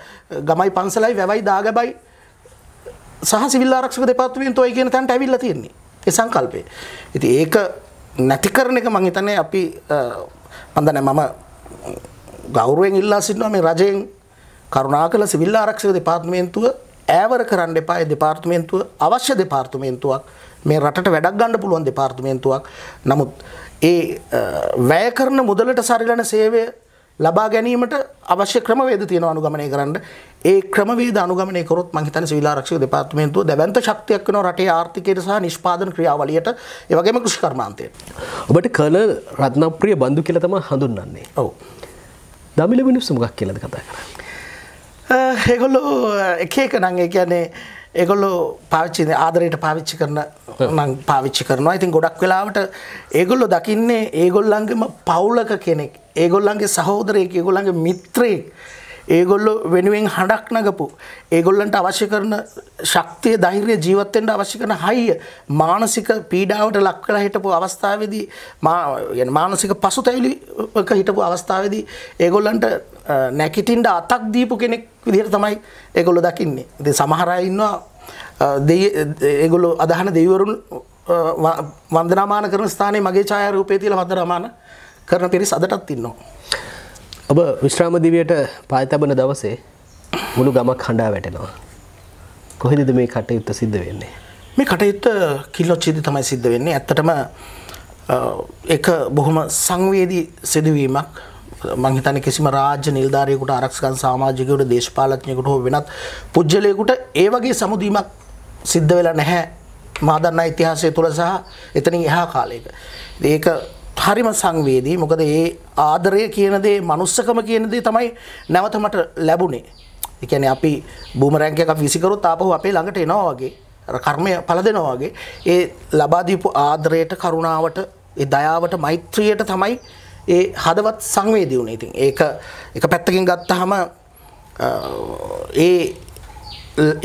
ගමයි පන්සලයි වැවයි දාගබයි සහ සිවිල් ආරක්ෂක දෙපාර්තමේන්තුවයෙන් තොයි කියන තැනට ඇවිල්ලා තියෙන්නේ ඒ සංකල්පය. ඉතින් ඒක නැති කරන එක මං හිතන්නේ අපි මන් දන්නේ මම ගෞරවයෙන් ඉල්ලා සිටිනවා මේ රජයෙන් කරුණාකර සිවිල් ආරක්ෂක දෙපාර්තමේන්තුව ඈවර කරන්න එපා ඒ දෙපාර්තමේන්තුව අවශ්‍ය දෙපාර්තමේන්තුවක් මේ රටට වැඩක් ගන්න පුළුවන් දෙපාර්තමේන්තුවක් නමුත් ඒ වැය කරන මුදලට සරිලන සේවය ලබා ගැනීමට අවශ්‍ය ක්‍රමවේද තියෙනවා අනුගමනය කරන්න ඒ ක්‍රමවේද අනුගමනය කරොත් මං හිතන්නේ සිවිල් ආරක්ෂක දෙපාර්තමේන්තුව දැවැන්ත ශක්තියක් වෙනවා රටේ ආර්ථිකයට සහ නිෂ්පාදන ක්‍රියාවලියට ඒ වගේම කෘෂි කර්මාන්තයට. ඔබට කර්නල් රත්නප්‍රිය බඳු කියලා තමයි හඳුන්වන්නේ. ඔව්. දමිළ මිනිස්සු මොකක් කියලාද කතා කරන්නේ? ඒගොල්ලෝ එක එක නම් ඒ කියන්නේ ඒගොල්ලෝ පාවිච්චි ආදරයට පාවිච්චි කරන මං පාවිච්චි කරනවා ඉතින් ගොඩක් වෙලාවට ඒගොල්ලො දකින්නේ ඒගොල්ලන්ගේම පවුලක කෙනෙක් ඒගොල්ලන්ගේ සහෝදරයෙක් ඒගොල්ලන්ගේ මිත්‍රයෙක් ඒගොල්ලෝ වෙනුවෙන් හඬක් නගපු ඒගොල්ලන්ට අවශ්‍ය කරන ශක්තිය ධෛර්යය ජීවත් වෙන්න අවශ්‍ය කරන හයිය මානසික පීඩාවට ලක් කරලා හිටපු අවස්ථාවේදී මා يعني මානසික පසුතැවිලික හිටපු අවස්ථාවේදී ඒගොල්ලන්ට නැකිටින්න අතක් දීපු කෙනෙක් විදිහට තමයි ඒගොල්ලෝ දකින්නේ. ඉතින් සමහර අය ඉන්නවා ඒගොල්ලෝ අදහන දෙවිවරුන් වන්දනාමාන කරන ස්ථානයේ මගේ ඡායාරූපය තියලා වන්දනාමාන කරන පිරිස අදටත් ඉන්නවා. ඔබ විශ්‍රාමදිවයට පාතබන දවසේ මුළු ගමක් හඬා වැටෙනවා. කොහෙදද මේ කටයුත්ත සිද්ධ වෙන්නේ. මේ කටයුත්ත කිල්ලොච්චිද තමයි සිද්ධ වෙන්නේ ඇත්තටම එක බොහොම සංවේදී සිදුවීමක් මංහිතන කිසිම රාජ්‍ය නිල්ධාරයකුට ආරක්ෂකන් සාමාජිකවට දේශපාලත්නයකුට හෝ වෙනත් පුද්ජලයකුට ඒවගේ සමුදීමක් සිද්ධ වෙලා නැහැ මාදන්න ඉතිහාසය තුළ සහ එතනින් එහා කාලයක. ඒක හරිම සංවේදී මොකද ඒ ආදරය කියන දේ මනුස්සකම කියන දේ තමයි නැවත මට ලැබුණේ. ඒ කියන්නේ අපි බූමරැංග් එකක් විසිකරොත් ආපහු අපේ ළඟට එනවා වගේ කර්මය පළ දෙනවා වගේ ඒ ලබා දීපු ආදරයට කරුණාවට ඒ දයාවට මෛත්‍රියට තමයි ඒ හදවත් සංවේදී වුණේ. ඉතින් ඒක එක පැත්තකින් ගත්තාම ඒ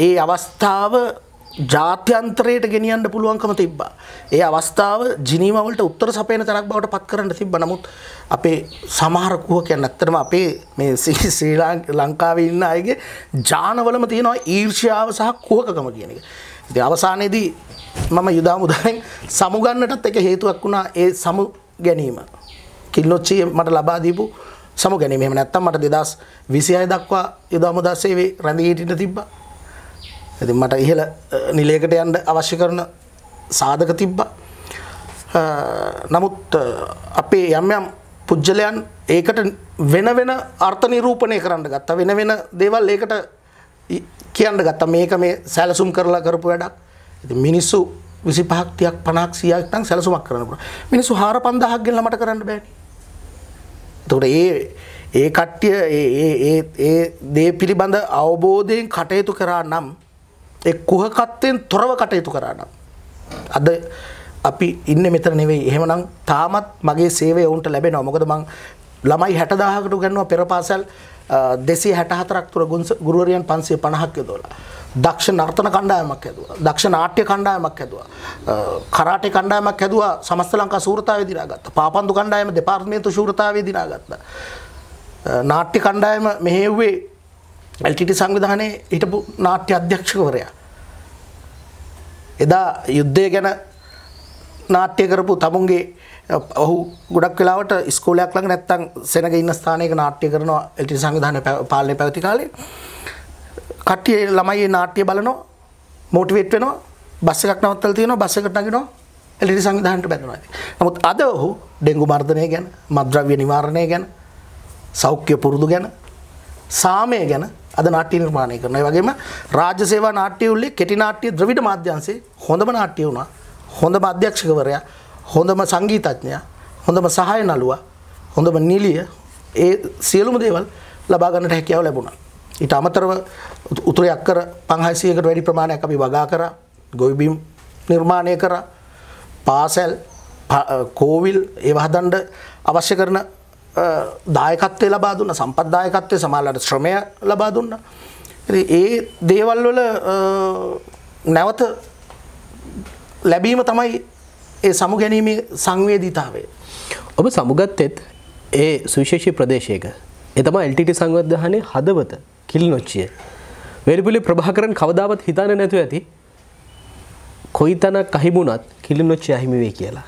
ඒ අවස්ථාව ජාත්‍යන්තරයට ගෙනියන්න පුළුවන්කම තිබ්බා. ඒ අවස්ථාව ජිනීවවලට උත්තර සපයන තැනක් බවට පත් කරන්න තිබ්බා. නමුත් අපේ සමහර කුහ කියන්නේ ඇත්තටම අපේ මේ ශ්‍රී ලංකාවේ ඉන්න අයගේ ජානවලම තියෙනවා ඊර්ෂ්‍යාව සහ කුහකකම කියන එක. ඉතින් අවසානයේදී මම යුදාමුදායෙන් සමුගන්නටත් එක හේතුවක් වුණා ඒ සමු ගැනීම. කිල්ලොච්චිය මට ලබා දීපු සමු ගැනීම. එහෙම නැත්නම් මට 2026 දක්වා යුදාමුදා සේවයේ රැඳී හිටින්න තිබ්බා. ඇති මට ඉහළ නිලේකට යන්ඩ අවශ්‍ය කරන සාධක තිබ්බ නමුත් අපේ යම් යම් පුද්ජලයන් ඒකට වෙන වෙන අර්ථනිරූපණය කරන්න ගත්ත වෙන වෙන දේවල් ඒකට කියන්න ගත්ත මේක මේ සැලසුම් කරලා කරපු වැඩක් මිනිස්සු විසි පහක්තියක් පනක් සියක්තන් සැලසුමක් කරනපුට මිනිස්සු හාර පන්දහක් ගෙල්ල මට කරන්න බැ තොට ඒ ඒ කට්ටිය ඒ දේ පිළිබඳ අවබෝධයෙන් කටයුතු කරා නම් ඒ කුහකත්වයෙන් තොරව කටයුතු කරා නම් අද අපි ඉන්න මෙතර නෙවෙයි එහෙමනම් තාමත් මගේ සේවය ඔවුන්ට ලැබෙනවා මොකද මං ළමයි 60000කට ගන්නවා පෙර පාසල් 264ක් තුර ගුරුවරයන් 550ක් යොදවලා දක්ෂ නර්තන කණ්ඩායමක් හැදුවා දක්ෂ නාට්‍ය කණ්ඩායමක් හැදුවා කරාටේ කණ්ඩායමක් හැදුවා සමස්ත ලංකා සූරතාවේ දිනාගත්තා පාපන්දු කණ්ඩායම දෙපාර්තමේන්තු සූරතාවේ දිනාගත්තා නාට්‍ය කණ්ඩායම මෙහෙව්වේ ඇල්ටිටි සංවිධානයේ හිටපු නාට්‍ය අධ්‍යක්ෂකවරයා. එදා යුද්ධය ගැන නාට්‍ය කරපු තමුන්ගේ ඔහු ගොඩක් වෙලාවට ස්කෝලයක් ළඟ නැත්තම් සෙනග ඉන්න ස්ථානයක නාට්‍ය කරනවා එල්ටිටි සංවිධානය පාලනය පැවති කාලේ. කට්ටිය ළමයි නාට්‍ය බලනවා මෝටිවේට් වෙනවා බස් එකක් නවත්තලා තියෙනවා බස් එකට නගිනවා එල්ටිටි සංවිධානයට බැඳෙනවා. නමුත් අද ඔහු ඩෙන්ගු මර්ධනය ගැන මද්‍රව්‍ය නිවාරණය ගැන සෞඛ්‍ය පුරුදු ගැන සාමය ගැන අද නාට්‍ය නිර්මාණය කරනවා. ඒ වගේම රාජ්‍ය සේවා නාට්‍ය උළෙලේ කෙටි නාට්‍ය ද්‍රවිඩ මාධ්‍යංශේ හොඳම නාට්‍ය වුණා. හොඳම අධ්‍යක්ෂකවරයා, හොඳම සංගීතඥයා, හොඳම සහාය නළුවා, හොඳම නිලිය ඒ සියලුම දේවල් ලබා ගන්නට හැකියාව ලැබුණා. ඊට අමතරව උතුරේ අක්කර 500කට වැඩි ප්‍රමාණයක් අපි වගා කරා, ගොවිබිම් නිර්මාණය කරා, පාසල්, කෝවිල් ඒව හදන්න අවශ්‍ය කරන දායකත්වය ලබා දුන්න සම්පත් දායකත්වය සමාලට ශ්‍රමය ලබා දුන්න. ඒ දේවල් වල නැවත ලැබීම තමයි ඒ සමු ගැනීමේ සංවේදීතාවය. ඔබ සමුගත්තෙත් ඒ සුවිශේෂී ප්‍රදේශයක එතම එල්ටිට සංවර්ධහනේ හදවත කිල් නොච්චිය. වෙල්පුලි ප්‍රභාකරන් කවදාවත් හිතන නැතු ඇති කොයි තනක් අහිමුණත් කිලි නොච්චි අහිමිවේ කියලා.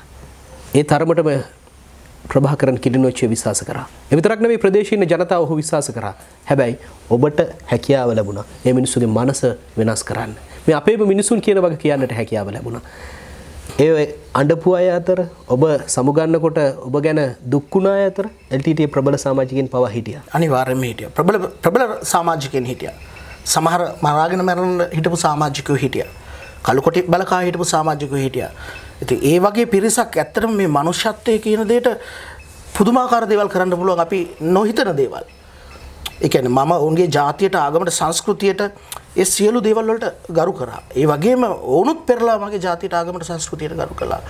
ඒ තරමටම ප්‍රභාකරන් කිඩිනොච්චය විශවාස කරා. එවිතරක් නෙමේ ප්‍රදේශීය ජනතාව ඔහු විශ්වාස කරා. හැබැයි ඔබට හැකියාව ලැබුණා. මේ මිනිස්සුගේ මනස වෙනස් කරන්න. මේ අපේම මිනිසුන් කියන වගේ කියන්නට හැකියාව ලැබුණා. ඒ අඩපු අය අතර ඔබ සමුගන්නකොට ඔබ ගැන දුක්කුණා අතර එල්ටට ප්‍රබල සාමාජිකෙන් පව හිටිය අනිවාර්යම හිටිය ප්‍රබල ප්‍රබල සාමාජිකෙන් හිටිය සමහර මරාගෙන මැරණ හිටපු සාමාජිකව හිටිය කළුකොට බලකා හිටපු සාමාජිකව හිටිය ඇති ඒ වගේ පිරිසක් ඇත්තටම මේ මනුෂ්‍යත්වය කියන දේට පුදුමාකාර දේවල් කරන්න පුළුවන් අපි නොහිතන දේවල්. එකන මම ඔවුන්ගේ ජාතියට ආගමට සංස්කෘතියට ඒ සියලු දේවල්වලට ගරු කරා. ඒ වගේම ඕනුත් පෙරලා මගේ ජාතියට ආගමට සංස්කෘතියට ගරු කළා.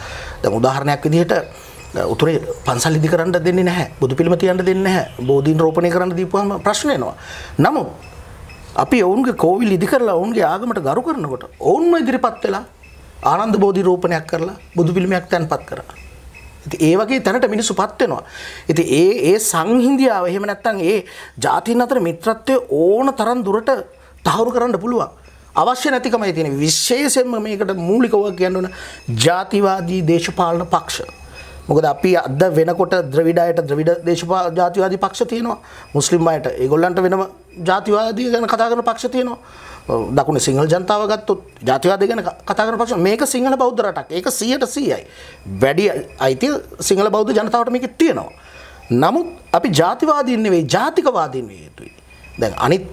දැන් උදාහරණයක් විදිහට උතුරේ පන්සල් ඉදි කරන්න දෙන්නේ නැහැ. බුදු පිළිම තියන්න දෙන්නේ නැහැ. බෝධීන් රෝපණය කරන්න දීපුවම ප්‍රශ්න එනවා. නමුත් අපි ඔවුන්ගේ කෝවිල් ඉදි කරලා ඔවුන්ගේ ආගමට ගරු කරනකොට ඔවුන්ම ඉදිරිපත් වෙලා ආනන්ද බෝධි රූපණයක් කරලා බුදු පිළිමයක් තැන්පත් කරා. ඉතින් ඒ වගේ තැනට මිනිස්සු පත් වෙනවා. ඉතින් ඒ ඒ සංහිඳියාව එහෙම නැත්නම් ඒ ජාතින් අතර මිත්‍රත්වය ඕන තරම් දුරට තහවුරු කරන්න පුළුවන්. අවශ්‍ය නැතිකමයි තියෙන විශේෂයෙන්ම මේකට මූලිකව කියන්න ඕන ජාතිවාදී දේශපාලන පක්ෂ. මොකද අපි අද වෙනකොට ද්‍රවිඩයට ද්‍රවිඩ දේශපා ජාතිවාදී පක්ෂ තියෙනවා මුස්ලිම් අයට ඒගොල්ලන්ට වෙනම ජාතිවාදී ගැන කතා කරන පක්ෂ තියෙනවා දකුණ සිංහල ජනතාව ගත්තොත් ජාතිවාද ගැන කතා කරන පක්ෂ මේක සිංහල බෞද්ධ රටක් ඒක 100%යි වැඩි අයිතිය සිංහල බෞද්ධ ජනතාවට මේක තියෙනවා නමුත් අපි ජාතිවාදීන් නෙවෙයි ජාතිකවාදීන් විය යුතුයි දැන් අනිත්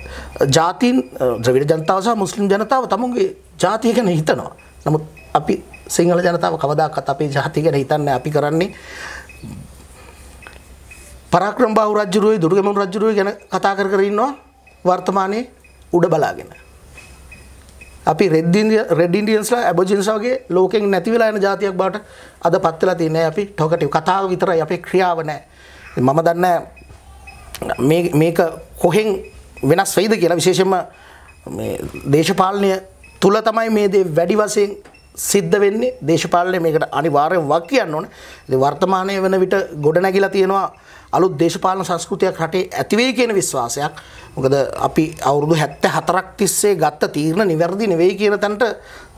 ජාතීන් ද්‍රවිඩ ජනතාව සහ මුස්ලිම් ජනතාව තමුන්ගේ ජාතිය ගැන හිතනවා නමුත් අපි සිංහල ජනතාව කවදාකත් අපේ ජාතිය ගැන හිතන්නේ අපි කරන්නේ පරාක්‍රම බාහු රජුරුවේ දුර්ගමුණු රජුරුවේ ගැන කතා කර කර ඉන්නවා වර්තමානයේ උඩ බලාගෙන. අපි රෙඩ් ඉන්ඩියන් රෙඩ් ඉන්ඩියන්ස්ලා ඇබෝජින්ස් වගේ ලෝකෙන් නැති වෙලා යන ජාතියක් බවට අද පත් වෙලා තියෙනවා අපි ටොකටිව් කතාව විතරයි අපේ ක්‍රියාව නැහැ. මම දන්නේ මේ මේක කොහෙන් වෙනස් වෙයිද කියලා විශේෂයෙන්ම මේ දේශපාලනය තුල තමයි මේ දේ වැඩි වශයෙන් සිද්ධ වෙන්නේ දේශපාලනය මේකට අනිවාර්යෙන් වක් කියන්න ඕන. ඉතින් වර්තමානයේ වෙන විට ගොඩනැගිලා තියෙනවා අලුත් දේශපාලන සංස්කෘතියක් රටේ ඇතිවෙයි කියන විශ්වාසයක්. මොකද අපි අවුරුදු 74ක් තිස්සේ ගත්ත තීරණ નિවැරදි නෙවෙයි කියන තැනට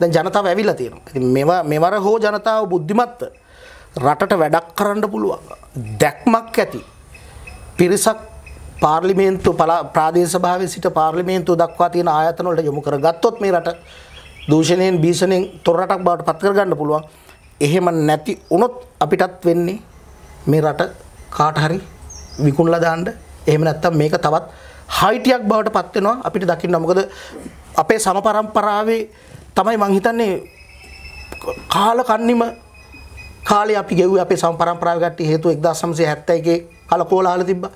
දැන් ජනතාව ඇවිල්ලා තියෙනවා. ඉතින් මේවා මෙවර හෝ ජනතාව බුද්ධිමත්ව රටට වැඩක් කරන්න පුළුවන්. දැක්මක් ඇති. පිරිසක් පාර්ලිමේන්තු ප්‍රාදේශ සභාවේ සිට පාර්ලිමේන්තුව දක්වා තියෙන ආයතන වලට යොමු කරගත්තොත් මේ රට දූෂණයෙන් බීෂණයෙන් තොර රටක් බවට පත් කරගන්න පුළුවන්. එහෙම නැති වුණොත් අපිටත් වෙන්නේ මේ රට කාට හරි විකුණලා දාන්න. එහෙම නැත්තම් මේක තවත් හයිටියක් බවට පත් වෙනවා අපිට දකින්න. මොකද අපේ සමපරම්පරාවේ තමයි මං හිතන්නේ කාල කන්නිම කාලේ අපි ගෙව්වේ අපේ සමපරම්පරාවේ කට්ටිය හේතුව 1971 කල කෝලාහල තිබ්බා.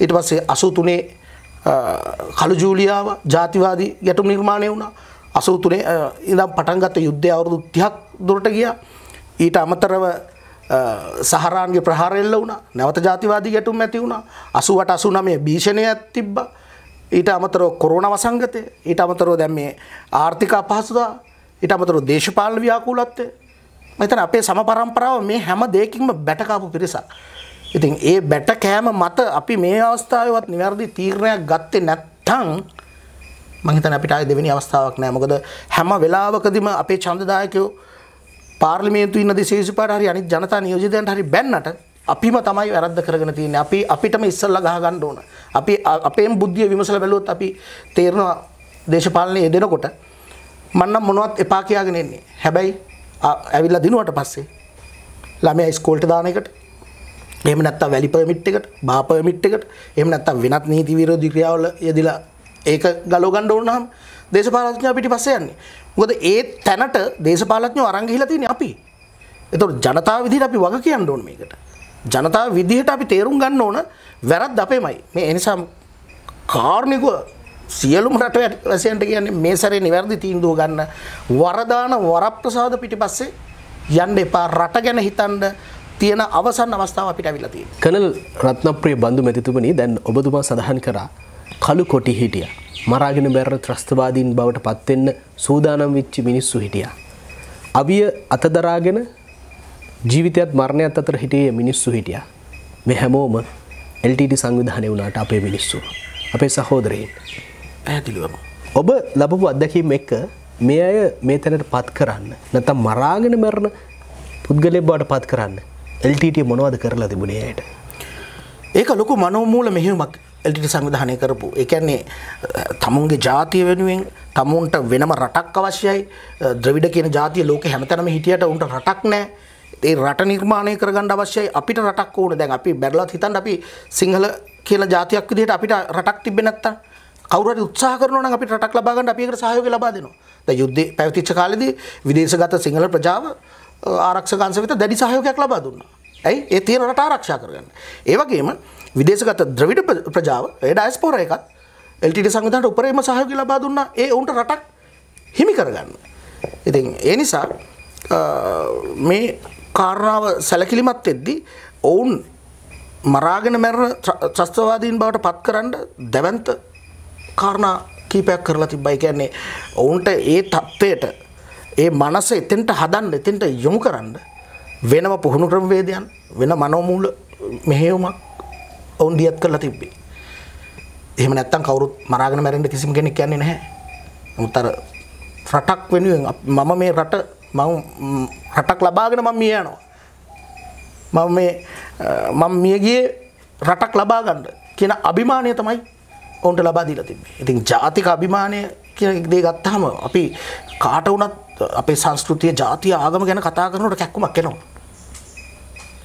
ඊට පස්සේ 83 කළු ජූලියාව ජාතිවාදී ගැටුම් නිර්මාණය වුණා. අසූ තුනේ ඉඳම් පටන්ගත යුද්ධය අවුරුදු තිහක් දුරට ගිය ඊට අමතරව සහරාන්ගේ ප්‍රහාරෙල්ල වුණ නැවත ජාතිවාදී ගැටුම් ඇති වුණ අසුවට අසු නමේ භීෂණය තිබ්බ ඊට අමතරව කොරෝණ වසංගතය ඊට අමතරව දැම් මේ ආර්ථික අපහසුදා ඊට අමතරව දේශපාලන ව්‍යාකූලත්වය මෙතන අපේ සම පරම්පරාව මේ හැම දෙයකින්ම බැටකාපු පිරිසක් ඉතින් ඒ බැට කෑම මත අපි මේ අවස්ථාවවත් නිවැරදි තීරණයක් ගත්තේ නැත්තං මං හිතන්නේ අපිට ආයේ දෙවෙනි අවස්ථාවක් නැහැ. මොකද හැම වෙලාවකදීම අපේ ඡන්දදායකයෝ පාර්ලිමේන්තු ඉන්න දේශීපාට හරි අනිත් ජනතා නියෝජිතයන්ට හරි බැන්නට අපිම තමයි වැරද්ද කරගෙන තියෙන්නේ. අපි අපිටම ඉස්සල්ලා ගහ ගන්න ඕන. අපි අපේම බුද්ධිය විමසලා බැලුවොත් අපි තේරෙනවා දේශපාලනේ යෙදෙනකොට මන්නම් මොනවත් එපා කියාගෙන එන්නේ. හැබැයි ඇවිල්ලා දිනුවට පස්සේ ළමයා ඉස්කෝලේට දාන එකට එහෙම නැත්නම් වැලි පර්මිට් එකට, බා පර්මිට් එකට, එහෙම නැත්නම් වෙනත් නීති විරෝධී ක්‍රියාවල යෙදিলা ඒක ගලෝගන්ඩ ඕනම් දේශපාලඥ පිටි පස්සයන්නේ ගොද ඒ තැනට දේශපාලඥ අරංගහිලතින අපි එතුර ජනතා විදිට අපි වග කියන්න ඕන මේකට ජනතා විදිහට අපි තේරුම් ගන්න ඕන වැරත් අපේමයි මේ එනිසාම් කාර්ණිකුව සියලුම රට වැසයන්ට කියන්නේ මේ සැරේ නිවැරදි තීන්දුව ගන්න වරදාන වරප්‍රසාද පිටි පස්සේ යන්න එපා රට ගැන හිතන්ඩ තියෙන අවසන් අවස්ථාව අපිට ඇවිලතිය කනල් රත්නප්‍රිය බඳු මැතිතුමනි දැන් ඔබතුමා සඳහන් කරා කළු කොටි හිටිය. මරාගෙන බැර ත්‍රස්තවාදීන් බවට පත්වෙන්න සූදානම් විච්චි මිනිස්සු හිටිය. අවිය අතදරාගෙන ජීවිතයත් මරණයත් අතර හිටියේ මිනිස්සු හිටිය. මෙ හැමෝම එල්ටට සංවිධානය වුණට අපේ මිනිස්සු. අපේ සහෝදරයෙන් පැහැදිලුවම. ඔබ ලබපු අත්දැකීම එක මේ අය මේ තැනට පත් කරන්න නැතම් මරාගෙන මැරණ පුද්ගලෙ බාට පත් කරන්න එල්ටට මොනවද කරලා තිබුණේයට. ඒක ලොකු මනෝමූල මෙහෙමක් එලිට සංවිධානය කරපු එකන්නේ තමුන්ගේ ජාතිය වෙනුවෙන් තමුන්ට වෙනම රටක් අවශ්‍යයි ද්‍රවිඩ කියන ජාතිය ලෝක හැමතැනම හිටියට උන්ට රටක් නෑ ඒ රට නිර්මාණය කරගන්න අවශ්‍යයි අපිට රටක් ඕන දැන් අපි බැරලත් හිතන් අපි සිංහල කියලා ජාතියක් විදිහට අපිට රටක් තිබ්බේ නැත්තම් කවුරුහරි උත්සාහ කරනවා නම් අපිට රටක් ලබා ගන්න අපි ඒකට සහයෝගය ලබා දෙනවා. දැන් යුද්ධය පැවතිච්ච කාලෙදී විදේශගත සිංහල ප්‍රජාව ආරක්ෂක අංශ වෙත දැඩි සහයෝගයක් ලබා දුන්නා. ඇයි? ඒ තියෙන රට ආරක්ෂා කරගන්න. ඒ වගේම විදේශගත ද්‍රවිඩ ප්‍රජාව ඩයිස්පෝර එකත් එල්ටට සංවිධට උපරේම සහයකි ලබා දුන්න ඒ ඔුන්ට රටක් හිමි කරගන්න. ඉතින් ඒ නිසා මේ කාරණාව සැලකිලිමත් එද්දි ඔවුන් මරාගෙන මැරණ ත්‍රස්තවාදීන් බවට පත් කරන්න දැවන්ත කාරණා කීපයක් කරලා තිබ්බයි කියන්නේ ඔවුන්ට ඒ තත්ත්වයට ඒ මනස එතෙන්ට හදන්න එතෙන්ට යොමු කරන්න වෙනම පුහුණු ක්‍රමවේදයන් වෙන මනෝමූල මෙහෙවුමක් ඔවුන් දියත් කරලා තිබ්බේ. එහෙම නැත්තම් කවුරුත් මරාගෙන මැරෙන්න කිසිම කෙනෙක් යන්නේ නැහැ. නමුත් අර රටක් වෙනුවෙන් මම මේ රට මම රටක් ලබාගෙන මම මිය යනවා. මම මේ මම මිය ගියේ රටක් ලබා ගන්න කියන අභිමානය තමයි ඔවුන්ට ලබා දීලා තිබ්බේ. ඉතින් ජාතික අභිමානය කියන දේ ගත්තාම අපි කාට වුණත් අපේ සංස්කෘතිය, ජාතිය, ආගම ගැන කතා කරනකොට කැක්කුමක් එනවා.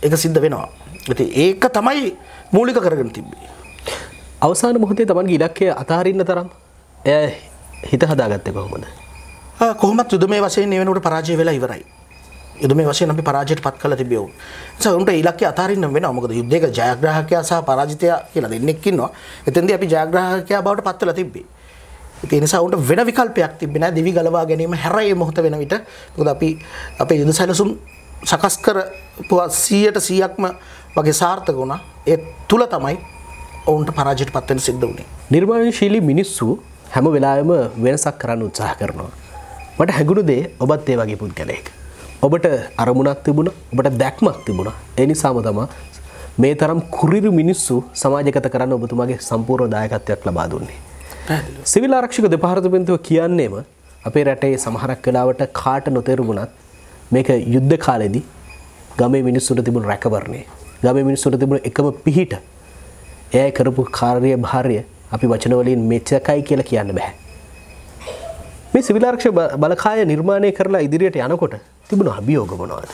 ඒක සිද්ධ වෙනවා. ඉතින් ඒක තමයි මූලික කරගෙන තිබ්බේ. අවසාන මොහොතේ තමන්ගේ ඉලක්කය අතාරන්න තරම් ඇ හිත හදාගත්තේ කොහොමද. කොහමත් යුද මේ වසය නිවෙනට පරාජය වෙලා ඉවරයි. යුද මේ වශය අපි පරාජයට පත් කල තිබියවු සවන්ට ඉලක්ක අතාරන්න වෙන මොකද යුද්ධක ජයග්‍රහකයා සහ පරාජිතය කියලා දෙන්නෙක්කින්නවා එතන්ද අපි ජයග්‍රහකයා බවට පත්වල තිබ්බේ. තිනිසාවන්ට වෙන විකල්පයක් තිබෙන දිවි ගලවා ගැනීම හැරයි මොහොත වෙන විට ද අපි අපේ යුද සැලසුම් සකස් කර පුවත් සීයට සීයක්ම වගේ සාර්ථක වුණා ඒ තුළ තමයි ඔවුන්ට පරාජයට පත්වෙන සිද්ධ වුණේ. නිර්මාණශීලී මිනිස්සු හැම වෙලාම වෙනසක් කරන්න උත්සාහ කරනවා. මට හැගුණු දේ ඔබත් ඒ වගේ පුද්ගලයෙක්. ඔබට අරමුණක් තිබුණ ඔබට දැක්මක් තිබුණ එනිසාම තමා මේ තරම් කුරිරු මිනිස්සු සමාජගත කරන්න ඔබතුමගේ සම්පූර්ණ දායකත්වයක් ලබා දුන්නේ. සිවිල් ආරක්ෂක දෙපාර්තමෙන්තුව කියන්නේම අපේ රටේ සමහරක් වෙලාවට කාට නොතෙරුමුණත් මේක යුද්ධ කාලෙදි ගමේ මිනිස්සුන්ට තිබුණු රැකවරණේ ගම මිනිස්සුට තිබුණ එකම පිහිට ඇය කරපු කාර්ය භාරය අපි වචනවලින් මෙච්චකයි කියලා කියන්න බැහැ. මේ සිවිලාරක්ෂ බලකාය නිර්මාණය කරලා ඉදිරියට යනකොට තිබුණ අභියෝග මොනවාද.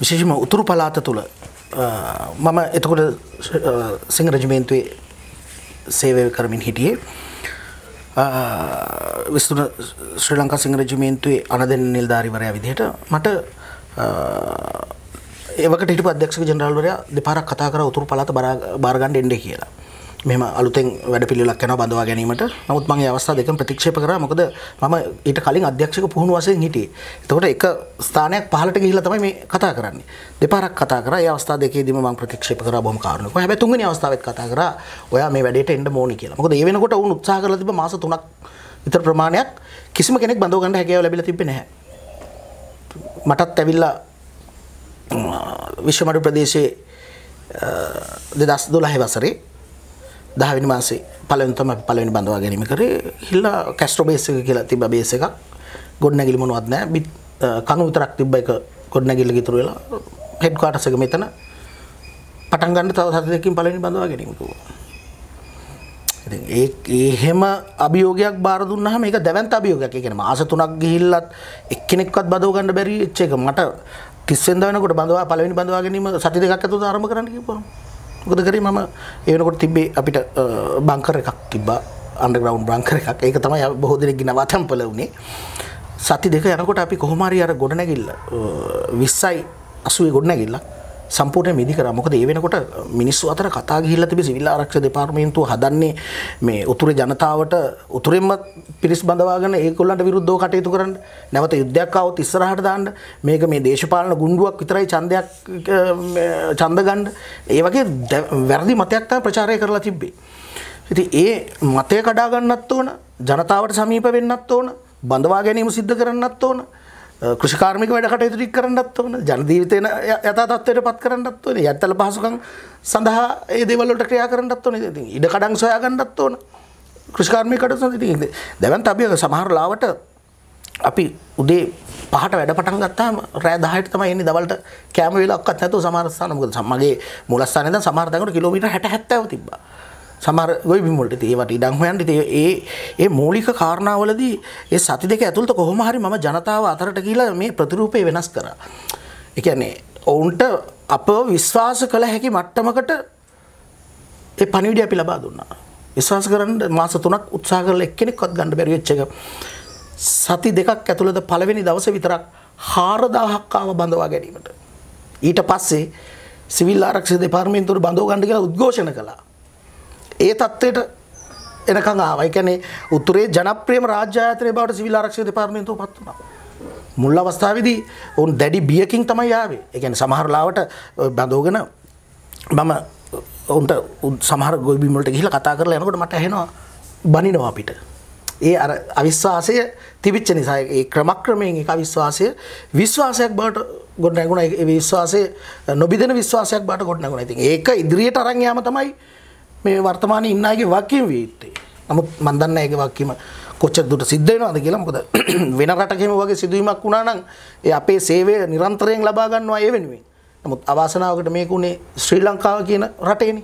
විශේෂම උතුරු පලාත තුළ මම එතකොට සිංහරජමේන්තුවේ සේවය කරමින් හිටියේ. විස්තුන ශ්‍රී ලංකා සිංහරජමේන්තුවේ අනදෙන් නිල්ධාරිවරයා විදිහට මට ඒකට හිට අධ්‍යක්ෂක ජනරල්වරයා දෙපාරක් කතා කර උතුරු පලත බාරගණ්ඩ එන්ඩ කියලා මෙම අලුතෙන් වැඩ පිල්ලක් යන බඳවා ගැනීමට නමුත් මගේ අවස්ථා දෙක ප්‍රතික්ෂප කර මොකද මම ඊට කලින් අධ්‍යක්ෂක පුහුණු වසයෙන් හිටිය තකොට එක ස්ථානයක් පහලට ගිහිල තමයි මේ කතා කරන්නේ දෙපාරක් කතා කර අවස්ථා දෙක දම ප්‍රතික්ෂප කර බොම කාරනක හැබ තුන්ගනි අවස්ථාවත් කතා කර ඔයා මේ වැඩට එන්ඩ මෝනි කියලා මොකද ඒවෙනකොට උන් උත්සා කරලතිබ මාස තුනක් විතර ප්‍රමාණයක් කිසිම කෙනෙක් බඳව ගන්න හැකව ලැබිල තිබෙන නැහැ මටත් ඇවිල්ලා විශ්වමඩු ප්‍රදේශයේ දෙදස් දොලහෙ වසරේ දහවිනි මාසේ පලවතම පලවෙනි බඳවා ගැනීම කරේ හිල්ලා කැස්ට්‍රෝබේසක කියලා තිබ බේස එකක් ගොඩනැගිලිමනුවත් නෑ බිත් කනු විතරක් තිබ්බ එක ගොඩනැගිල්ල ගිතුරු වෙලා හෙඩ් කාටසක මෙතන පටන් ගන්න තව සති දෙකකින් පළවෙනි බඳවා ගැනීම කිව්වා. ඉතින් ඒ එහෙම අභියෝගයක් බාර දුන්නාම ඒක දැවැන්ත අභියෝගයක්. ඒ කියන්නේ මාස 3ක් ගිහිල්ලත් එක්කෙනෙක්වත් බදව ගන්න බැරි ඉච්ච එක මට තිස්සෙන්ද වෙනකොට බඳවා පළවෙනි බඳවා ගැනීම සති දෙකක් ඇතුළත ආරම්භ කරන්න කිව්වා. මොකද කරේ මම ඒ වෙනකොට තිබ්බේ අපිට බංකර් එකක් තිබ්බා අන්ඩර්ග්‍රවුන්ඩ් බංකර් එකක්. ඒක තමයි බොහෝ දෙනෙක් ගිනවා තම්පල වුණේ. සති දෙක යනකොට අපි කොහොම හරි අර ගොඩනැගිල්ල 20යි 80 ගොඩනැගිල්ලක් සම්පූර්ණ මිදිකර මොකද ඒ වෙනකොට මිනිස්සු අතර කතා ගිහිල්ලා තිබි සිවිල් ආරක්ෂක දෙපාර්තමේන්තුව හදන්නේ මේ උතුරේ ජනතාවට උතුරෙන්ම පිරිස් බඳවාගෙන ඒගොල්ලන්ට විරුද්ධව කටයුතු කරන්න නැවත යුද්ධයක් આવොත් ඉස්සරහට දාන්න මේක මේ දේශපාලන ගුණ්ඩුවක් විතරයි ඡන්දයක් ඡන්ද ගන්න ඒ වගේ වැරදි මතයක් තමයි ප්‍රචාරය කරලා තිබ්බේ ඉතින් ඒ මතය කඩා ගන්නත් ඕන ජනතාවට සමීප වෙන්නත් ඕන බඳවා ගැනීම සිද්ධ කරන්නත් ඕන කෘෂිකාර්මික වැඩ කටයුතු ටික කරන්නත් ඕන ජනජීවිතේන යථා තත්ත්වයට පත් කරන්නත් ඕන යැත්තල පහසුකම් සඳහා ඒ දේවල් වලට ක්‍රියා කරන්නත් ඕන ඉතින් ඉඩ කඩම් සොයා ගන්නත් ඕන කෘෂිකාර්මික කටයුතු ඉතින් දැන් අපි සමහර ලාවට අපි උදේ පහට වැඩ පටන් ගත්තාම රෑ 10ට තමයි එන්නේ දවල්ට කෑම වේලාවක්වත් නැතුව සමහර ස්ථාන මොකද මගේ මූලස්ථානේ දැන් සමහර තැනකට කිලෝමීටර් 60 70 තිබ්බා සමර ගොයිබිමුලට ඒවට ඉඩං හොයන්ට ඒ ඒ මූලික කාරණාවලදී ඒ සති දෙක ඇතුළට කොහොම හරි මම ජනතාව අතරට කියලා මේ ප්‍රතිරූපය වෙනස් කර. එකන්නේ ඔවුන්ට අප විශ්වාස කළ හැකි මට්ටමකට ඒ පනිවිඩිය අපි ලබා දුන්නා. විශ්වාස කරන්න මාස තුනක් උත්සා කරල එක්කෙනෙක්වත් ගණඩ බැරිවෙච්චක. සති දෙකක් ඇතුළද පළවෙනි දවස විතරක් හාරදාහක්කාව බඳවා ගැනීමට. ඊට පස්සේ සිවිල් ආරක්ෂ දෙපාර්මෙන්තුර බඳෝ ගණඩ කියලා උද්ඝෝෂණ කලා ඒ තත්ත්වයට එනකං ආවයි කැනේ උතුරේ ජනප්‍රේම රාජ්‍යාතනය බවට සිවිල් ආරක්ෂක දෙපාර්තමේන්තුව පත් වුණා. මුල් අවස්ථාවේදී ඔවුන් දැඩි බියකින් තමයි ආවේ. ඒ කියන්නේ සමහර ලාවට බඳෝගෙන මම ඔවුන්ට සමහර ගොවිබිම් වලට ගිහිල්ලා කතා කරලා යනකොට මට ඇහෙනවා බනිනවා අපිට. ඒ අර අවිශ්වාසය තිබිච්ච නිසා ඒ ක්‍රමක්‍රමයෙන් ඒක අවිශ්වාසය විශ්වාසයක් බවට ගොඩ නැගුණා. ඒ විශ්වාසය නොබිදෙන විශ්වාසයක් බවට ගොඩ නැගුණා. ඉතින් ඒක ඉදිරියට අරන් යාම තමයි මේ වර්තමාන ඉන්නගේ වකින් වීත්තේ නමුත් මන්දන්න ඒක වක්කීම කොච්චර දුට සිද්ධ වෙනවද කියලා මොකද වෙන රටකෙම වගේ සිදුවීමක් වුණා නම් ඒ අපේ සේවය නිරන්තරයෙන් ලබා ගන්නවා ඒ වෙනුවෙන් නමුත් අවාසනාවකට මේක උනේ ශ්‍රී ලංකාව කියන රටේනේ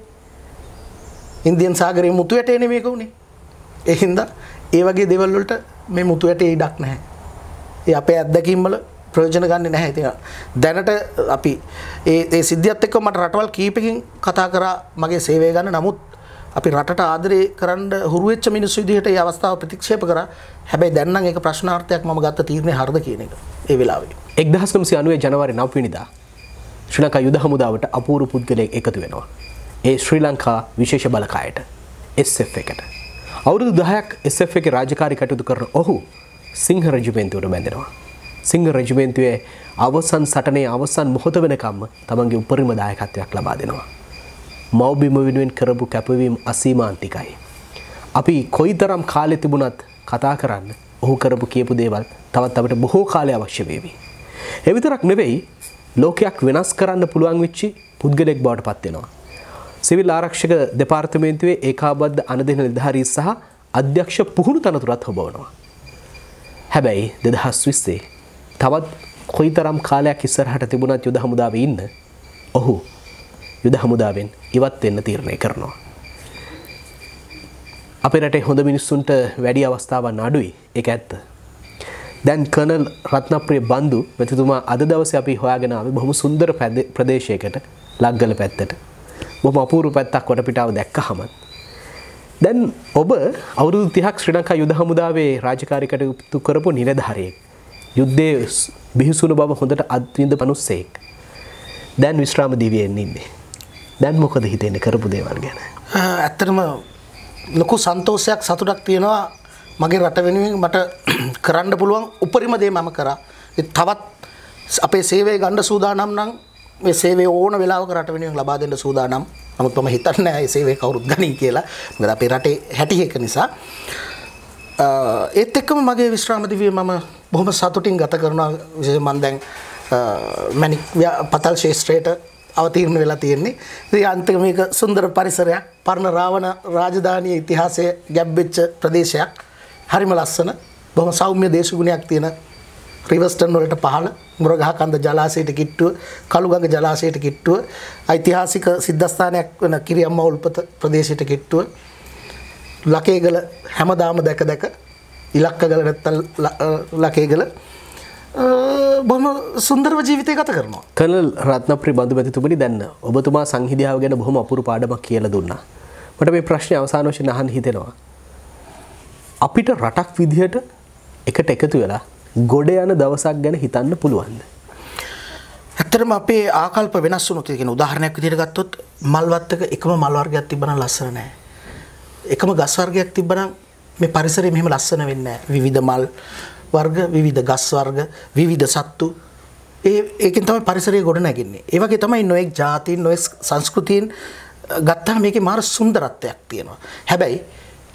ඉන්දියන් සාගරයේ මුතු ඇටේනේ මේක උනේ ඒ හින්දා ඒ වගේ දේවල් වලට මේ මුතු ඇටේ ඉඩක් නැහැ ඒ අපේ අත්දැකීම් වල ප්‍රයෝජන ගන්න නැහැ ඉතින් දැනට අපි ඒ ඒ සිද්ධියත් එක්ක මට රටවල් කීපකින් කතා කරා මගේ සේවය ගන්න නමුත් අපි රටට ආදරය කරන්න හුරු වෙච්ච මිනිස්සු විදිහට මේ අවස්ථාව ප්‍රතික්ෂේප කරා හැබැයි දැන් නම් ඒක ප්‍රශ්නාර්ථයක් මම ගත්ත තීරණේ හරිද කියන එක ඒ වෙලාවේ 1990 ජනවාරි 9 වෙනිදා ශ්‍රී ලංකා යුද හමුදාවට අපූර්ව පුද්ගලයෙක් එකතු වෙනවා ඒ ශ්‍රී ලංකා විශේෂ බලකායට SF එකට අවුරුදු දහයක් SF එක රාජකාරි කටයුතු කරන ඔහු සිංහ රජුපෙන්තුවට බැඳෙනවා සිංහ රජමේන්තුවේ අවසන් සටනේ අවසන් මොහොත වෙනකම්ම තමන්ගේ උපරිම දායකත්වයක් ලබා දෙනවා. මව්බිම වෙනුවෙන් කරපු කැපවීම් අසීමාන්තිකයි. අපි කොයි තරම් කාලෙ තිබුණත් කතා කරන්න ඔහු කරපු කියපු දේවල් තවත් අපට බොහෝ කාලය අවශ්‍ය වේවි. එවිතරක් නෙවෙයි ලෝකයක් වෙනස් කරන්න පුළුවන් විච්චි පුද්ගලෙක් බවට පත්වෙනවා. සිවිල් ආරක්ෂක දෙපාර්තමේන්තුවේ ඒකාබද්ධ අනදෙන නිධාරී සහ අධ්‍යක්ෂ පුහුණු තනතුරත් හොබවනවා. හැබැයි දෙදහස් විස්සේ තවත් කොයි තරම් කාලයක් ඉස්සරහට තිබුණත් යුද හමුදාව ඉන්න ඔහු යුද හමුදාවෙන් ඉවත් වෙන්න තීරණය කරනවා. අපේ රටේ හොඳ මිනිස්සුන්ට වැඩි අවස්ථාවන් අඩුයි එක ඇත්ත. දැන් කනල් රත්නප්‍රිය බන්දු මෙතිතුමා අද දවස අපි හොයාගෙනාව බොහොම සුන්දර ප්‍රදේශයකට ලක්ගල පැත්තට බොහම අපූරු පැත්තක් කොට පිටාව දැක්ක හමත්. දැන් ඔබ අවුරුදු තිහක් ශ්‍රී ලංකා යුද හමුදාවේ රාජකාරිකට උපතු කරපු නිලධාරයෙක්. යුද්ධයේ බිහිසුණු බව හොඳට අත්විඳ පනුස්සෙක්. දැන් විශ්‍රාම දිවියෙන් ඉන්නේ. දැන් මොකද හිතෙන්නේ කරපු දේවල් ගැන? ඇත්තටම ලොකු සන්තෝෂයක් සතුටක් තියෙනවා මගේ රට වෙනුවෙන් මට කරන්න පුළුවන් උපරිම දේ මම කරා. තවත් අපේ සේවය ගණ්ඩ සූදානම් නම් මේ සේවේ ඕන වෙලාවක රට වෙනුවෙන් ලබා දෙන්න සූදානම්. නමුත් මම හිතන්නේ ඒ සේවය කවුරුත් ගනී කියලා. මොකද අපේ රටේ හැටි එක නිසා. ඒත් එක්කම මගේ විශ්‍රාමදිවිය මම බොහොම සතුටින් ගත කරනවා විශේෂ මන් දැන් මැනික් පතල් ශේෂත්‍රයට අවතීර්ණ වෙලා තියෙන්නේ. ඉතින් අන්තිම මේක සුන්දර පරිසරයක්. පර්ණ රාවණ රාජධානියේ ඉතිහාසය ගැබ්වෙච්ච ප්‍රදේශයක්. හරිම ලස්සන. බොහොම සෞම්‍ය දේශගුණයක් තියෙන රිවස්ටන් වලට පහළ මුරගහ කන්ද ජලාශයට කිට්ටුව, කළුගඟ ජලාශයට කිට්ටුව, ඓතිහාසික සිද්ධස්ථානයක් වන කිරියම්මා උල්පත ප්‍රදේශයට කිට්ටුව ලකේගල හැමදාම දැක දැක ඉලක්කගල නැත්තල් ලකේගල බොම සුන්දරව ජීවිතය ගත කරනවා. කනල් රත්න ප්‍රබන්ධ මැතිතුමනි දැන්න ඔබතුමා සංහිදියාව ගැන බොහොම අපුරු පාඩමක් කියල දුන්නා. මට මේ ප්‍රශ්නය අවසාන වශයෙන් අහන් හිතෙනවා. අපිට රටක් විදිහට එකට එකතු වෙලා ගොඩ යන දවසක් ගැන හිතන්න පුළුවන්ද. ඇත්තරම අපේ ආකල්ප වෙනස් වුණුතියකෙන උදාහරණයක් විදිරගත්තොත් මල්වත්තක එකම මල්වර්ගයක් තිබන ලස්සරනෑ එකම ගස් වර්ගයක් තිබ්බනම් මේ පරිසරය මෙහෙම ලස්සන වෙන්නේ නැහැ. විවිධ මල් වර්ග, විවිධ ගස් වර්ග, විවිධ සත්තු ඒ ඒකෙන් තමයි පරිසරය ගොඩ නැගෙන්නේ. ඒ වගේ තමයි නොඑක් જાතින්, නොඑක් සංස්කෘතියින් ගත්තාම මේකේ මාර සුන්දරත්වයක් තියෙනවා. හැබැයි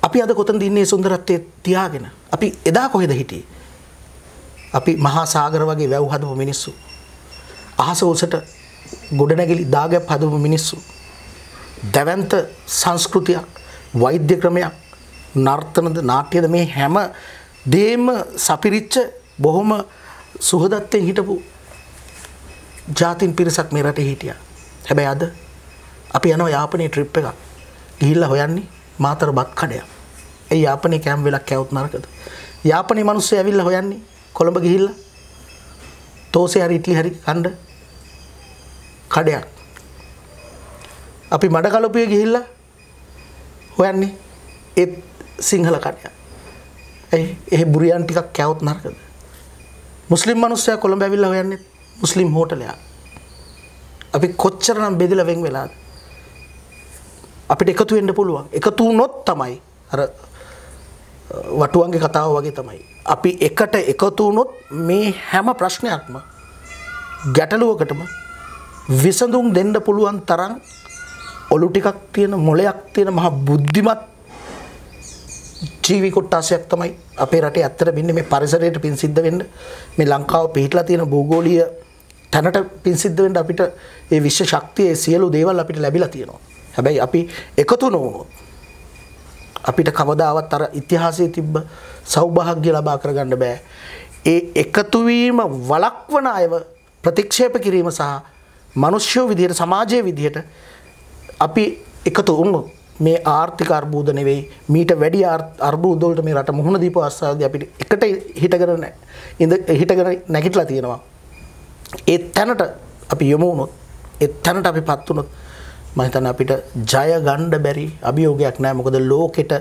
අපි අද කොතනද ඉන්නේ සුන්දරත්වයේ තියාගෙන? අපි එදා කොහෙද හිටියේ? අපි මහා සාගර වගේ වැව් හදපු මිනිස්සු. අහස උසට ගොඩනැගිලි දාගැබ් හදපු මිනිස්සු. දැවැන්ත සංස්කෘතියක් වෛද්‍ය ක්‍රමයක් නර්තනද නාට්‍යද මේ හැම දේම සපිරිච්ච බොහොම සුහදත්වයෙන් හිටපු ජාතින් පිරිසක් මේ රටේ හිටියා. හැබැයි අද අපි යනවා යාපනයේ ට්‍රිප් එකක්. ගිහිල්ලා හොයන්නේ මාතර බත් කඩයක්. ඒ යාපනයේ කැම් වෙලක් කැවුත් නරකද. යාපනයේ මිනිස්සු ඇවිල්ලා හොයන්නේ කොළඹ ගිහිල්ලා තෝසේ හරි ඉට්ලි හරි කන්න කඩයක්. අපි මඩකලපුවේ ගිහිල්ලා හොයන්නේ ඒත් සිංහල කටය ඇයි එහ බුරියන් ටිකක් කැවුත් නර්කද මුස්ලිම් මනුස්සය කොළඹ ඇවිල්ල හොයන්නේ මුස්ලිම් හෝටලයා අපි කොච්චරනම් බෙදල වෙන් වෙලාද අපිට එකතු වෙන්න පුළුවන් එකතු නොත් තමයි අර වටුවන්ගේ කතාව වගේ තමයි අපි එකට එකතු වුණොත් මේ හැම ප්‍රශ්නයක්ම ගැටලුවකටම විසඳුම් දෙන්න පුළුවන් තරම් ඔලු ටිකක් තියෙන මොලයක් තියෙන මහා බුද්ධිමත් ජීවි කොට්ටාසයක් තමයි අපේ රටේ ඇත්තට බින්නේ මේ පරිසරයට පින් සිද්ධ වෙන්න මේ ලංකාව පිහිටලා තියෙන භූගෝලීය තැනට පින් සිද්ධ වෙන්න අපිට ඒ විශ්ව ශක්තිය සියලු දේවල් අපිට ලැබිලා තියෙනවා. හැබැයි අපි එකතු නොවුණොත් අපිට කවදාවත් අර ඉතිහාසයේ තිබ්බ සෞභාග්‍ය ලබා කරගන්න බෑ. ඒ එකතු වීම වළක්වන අයව ප්‍රතික්ෂේප කිරීම සහ මිනිස්සු විදියට සමාජයේ විදියට අපි එකතු වුණු මේ ආර්ථික අර්බූද නෙවෙයි මීට වැඩි අර්බූද වලට මේ රට මුහුණ දීපු අවස්ථාවේදී අපිට එකට හිටගෙන ඉඳ හිටගෙන නැගිටලා තියෙනවා. ඒ තැනට අපි යමු වුණොත් ඒ තැනට අපිපත් වුණොත් මම හිතන්නේ අපිට ජය ගන්න බැරි අභියෝගයක් නෑ මොකද ලෝකෙට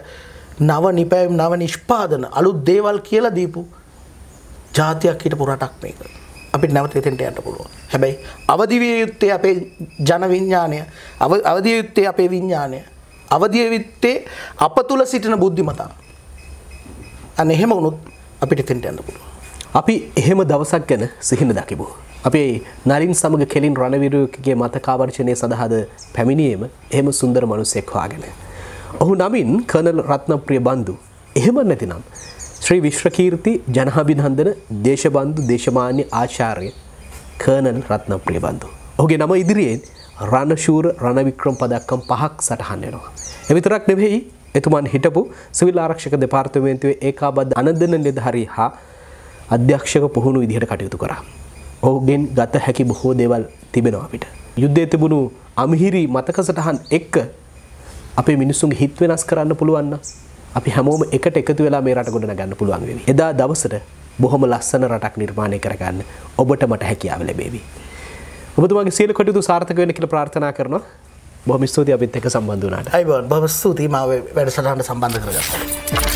නව නිපැයුම් නව නිෂ්පාදන අලුත් දේවල් කියලා දීපු ජාතියක් හිටපු රටක් මේක. අපිට නැවත එතෙන්ට යන්න පුළුවන්. හැබැයි අවදිවිය යුත්තේ අපේ ජන විඥානය, අවදිය යුත්තේ අපේ විඥානය. අවදිය යුත්තේ අප තුල සිටින බුද්ධිමතා. අන්න එහෙම වුණොත් අපිට එතෙන්ට යන්න පුළුවන්. අපි එහෙම දවසක් ගැන සිහින දකිමු. අපේ නලින් සමග කෙලින් රණවිරුගේ මතකාවර්ජනය සඳහාද පැමිණියේම එහෙම සුන්දර මනුස්සෙක් හොයාගෙන. ඔහු නමින් කර්නල් රත්නප්‍රිය බන්දු. එහෙම නැතිනම් ශ්‍රී විශ්වකීර්ති ජනහබිනන්දන දේශබන්දු දේශමාන්‍ය ආචාර්ය කර්නල් රත්න ප්‍රියබන්ඳු. ඔහුගේ නම ඉදිරියෙන් රණශූර රණවික්‍රම් පදක්කම් පහක් සටහන් වෙනවා. එවිතරක් නෙවෙයි එතුමන් හිටපු සිවිල් ආරක්ෂක දෙපාර්තමේන්තුවේ ඒකාබද්ධ අනදන නිලධාරී හා අධ්‍යක්ෂක පුහුණු විදිහට කටයුතු කරා. ඔහුගෙන් ගත හැකි බොහෝ දේවල් තිබෙනවා අපිට. යුද්ධයේ තිබුණු අමිහිරි මතක සටහන් එක්ක අපේ මිනිසුන්ගේ හිත් වෙනස් කරන්න පුළුවන් නම් අපි හැමෝම එකට එකතු වෙලා මේ රට ගොඩන ගන්න පුළුවන් වෙවි. එදා දවසට බොහොම ලස්සන රටක් නිර්මාණය කරගන්න ඔබට මට හැකියාව ලැබේවි. ඔබතුමාගේ සියලු කටයුතු සාර්ථක වෙන කියලා ප්‍රාර්ථනා කරනවා. බොහොම ස්තුතියි අපිත් එක්ක සම්බන්ධ වුණාට. අයිබෝන් බොහොම ස්තුතියි මාව වැඩසටහනට සම්බන්ධ කරගත්තා.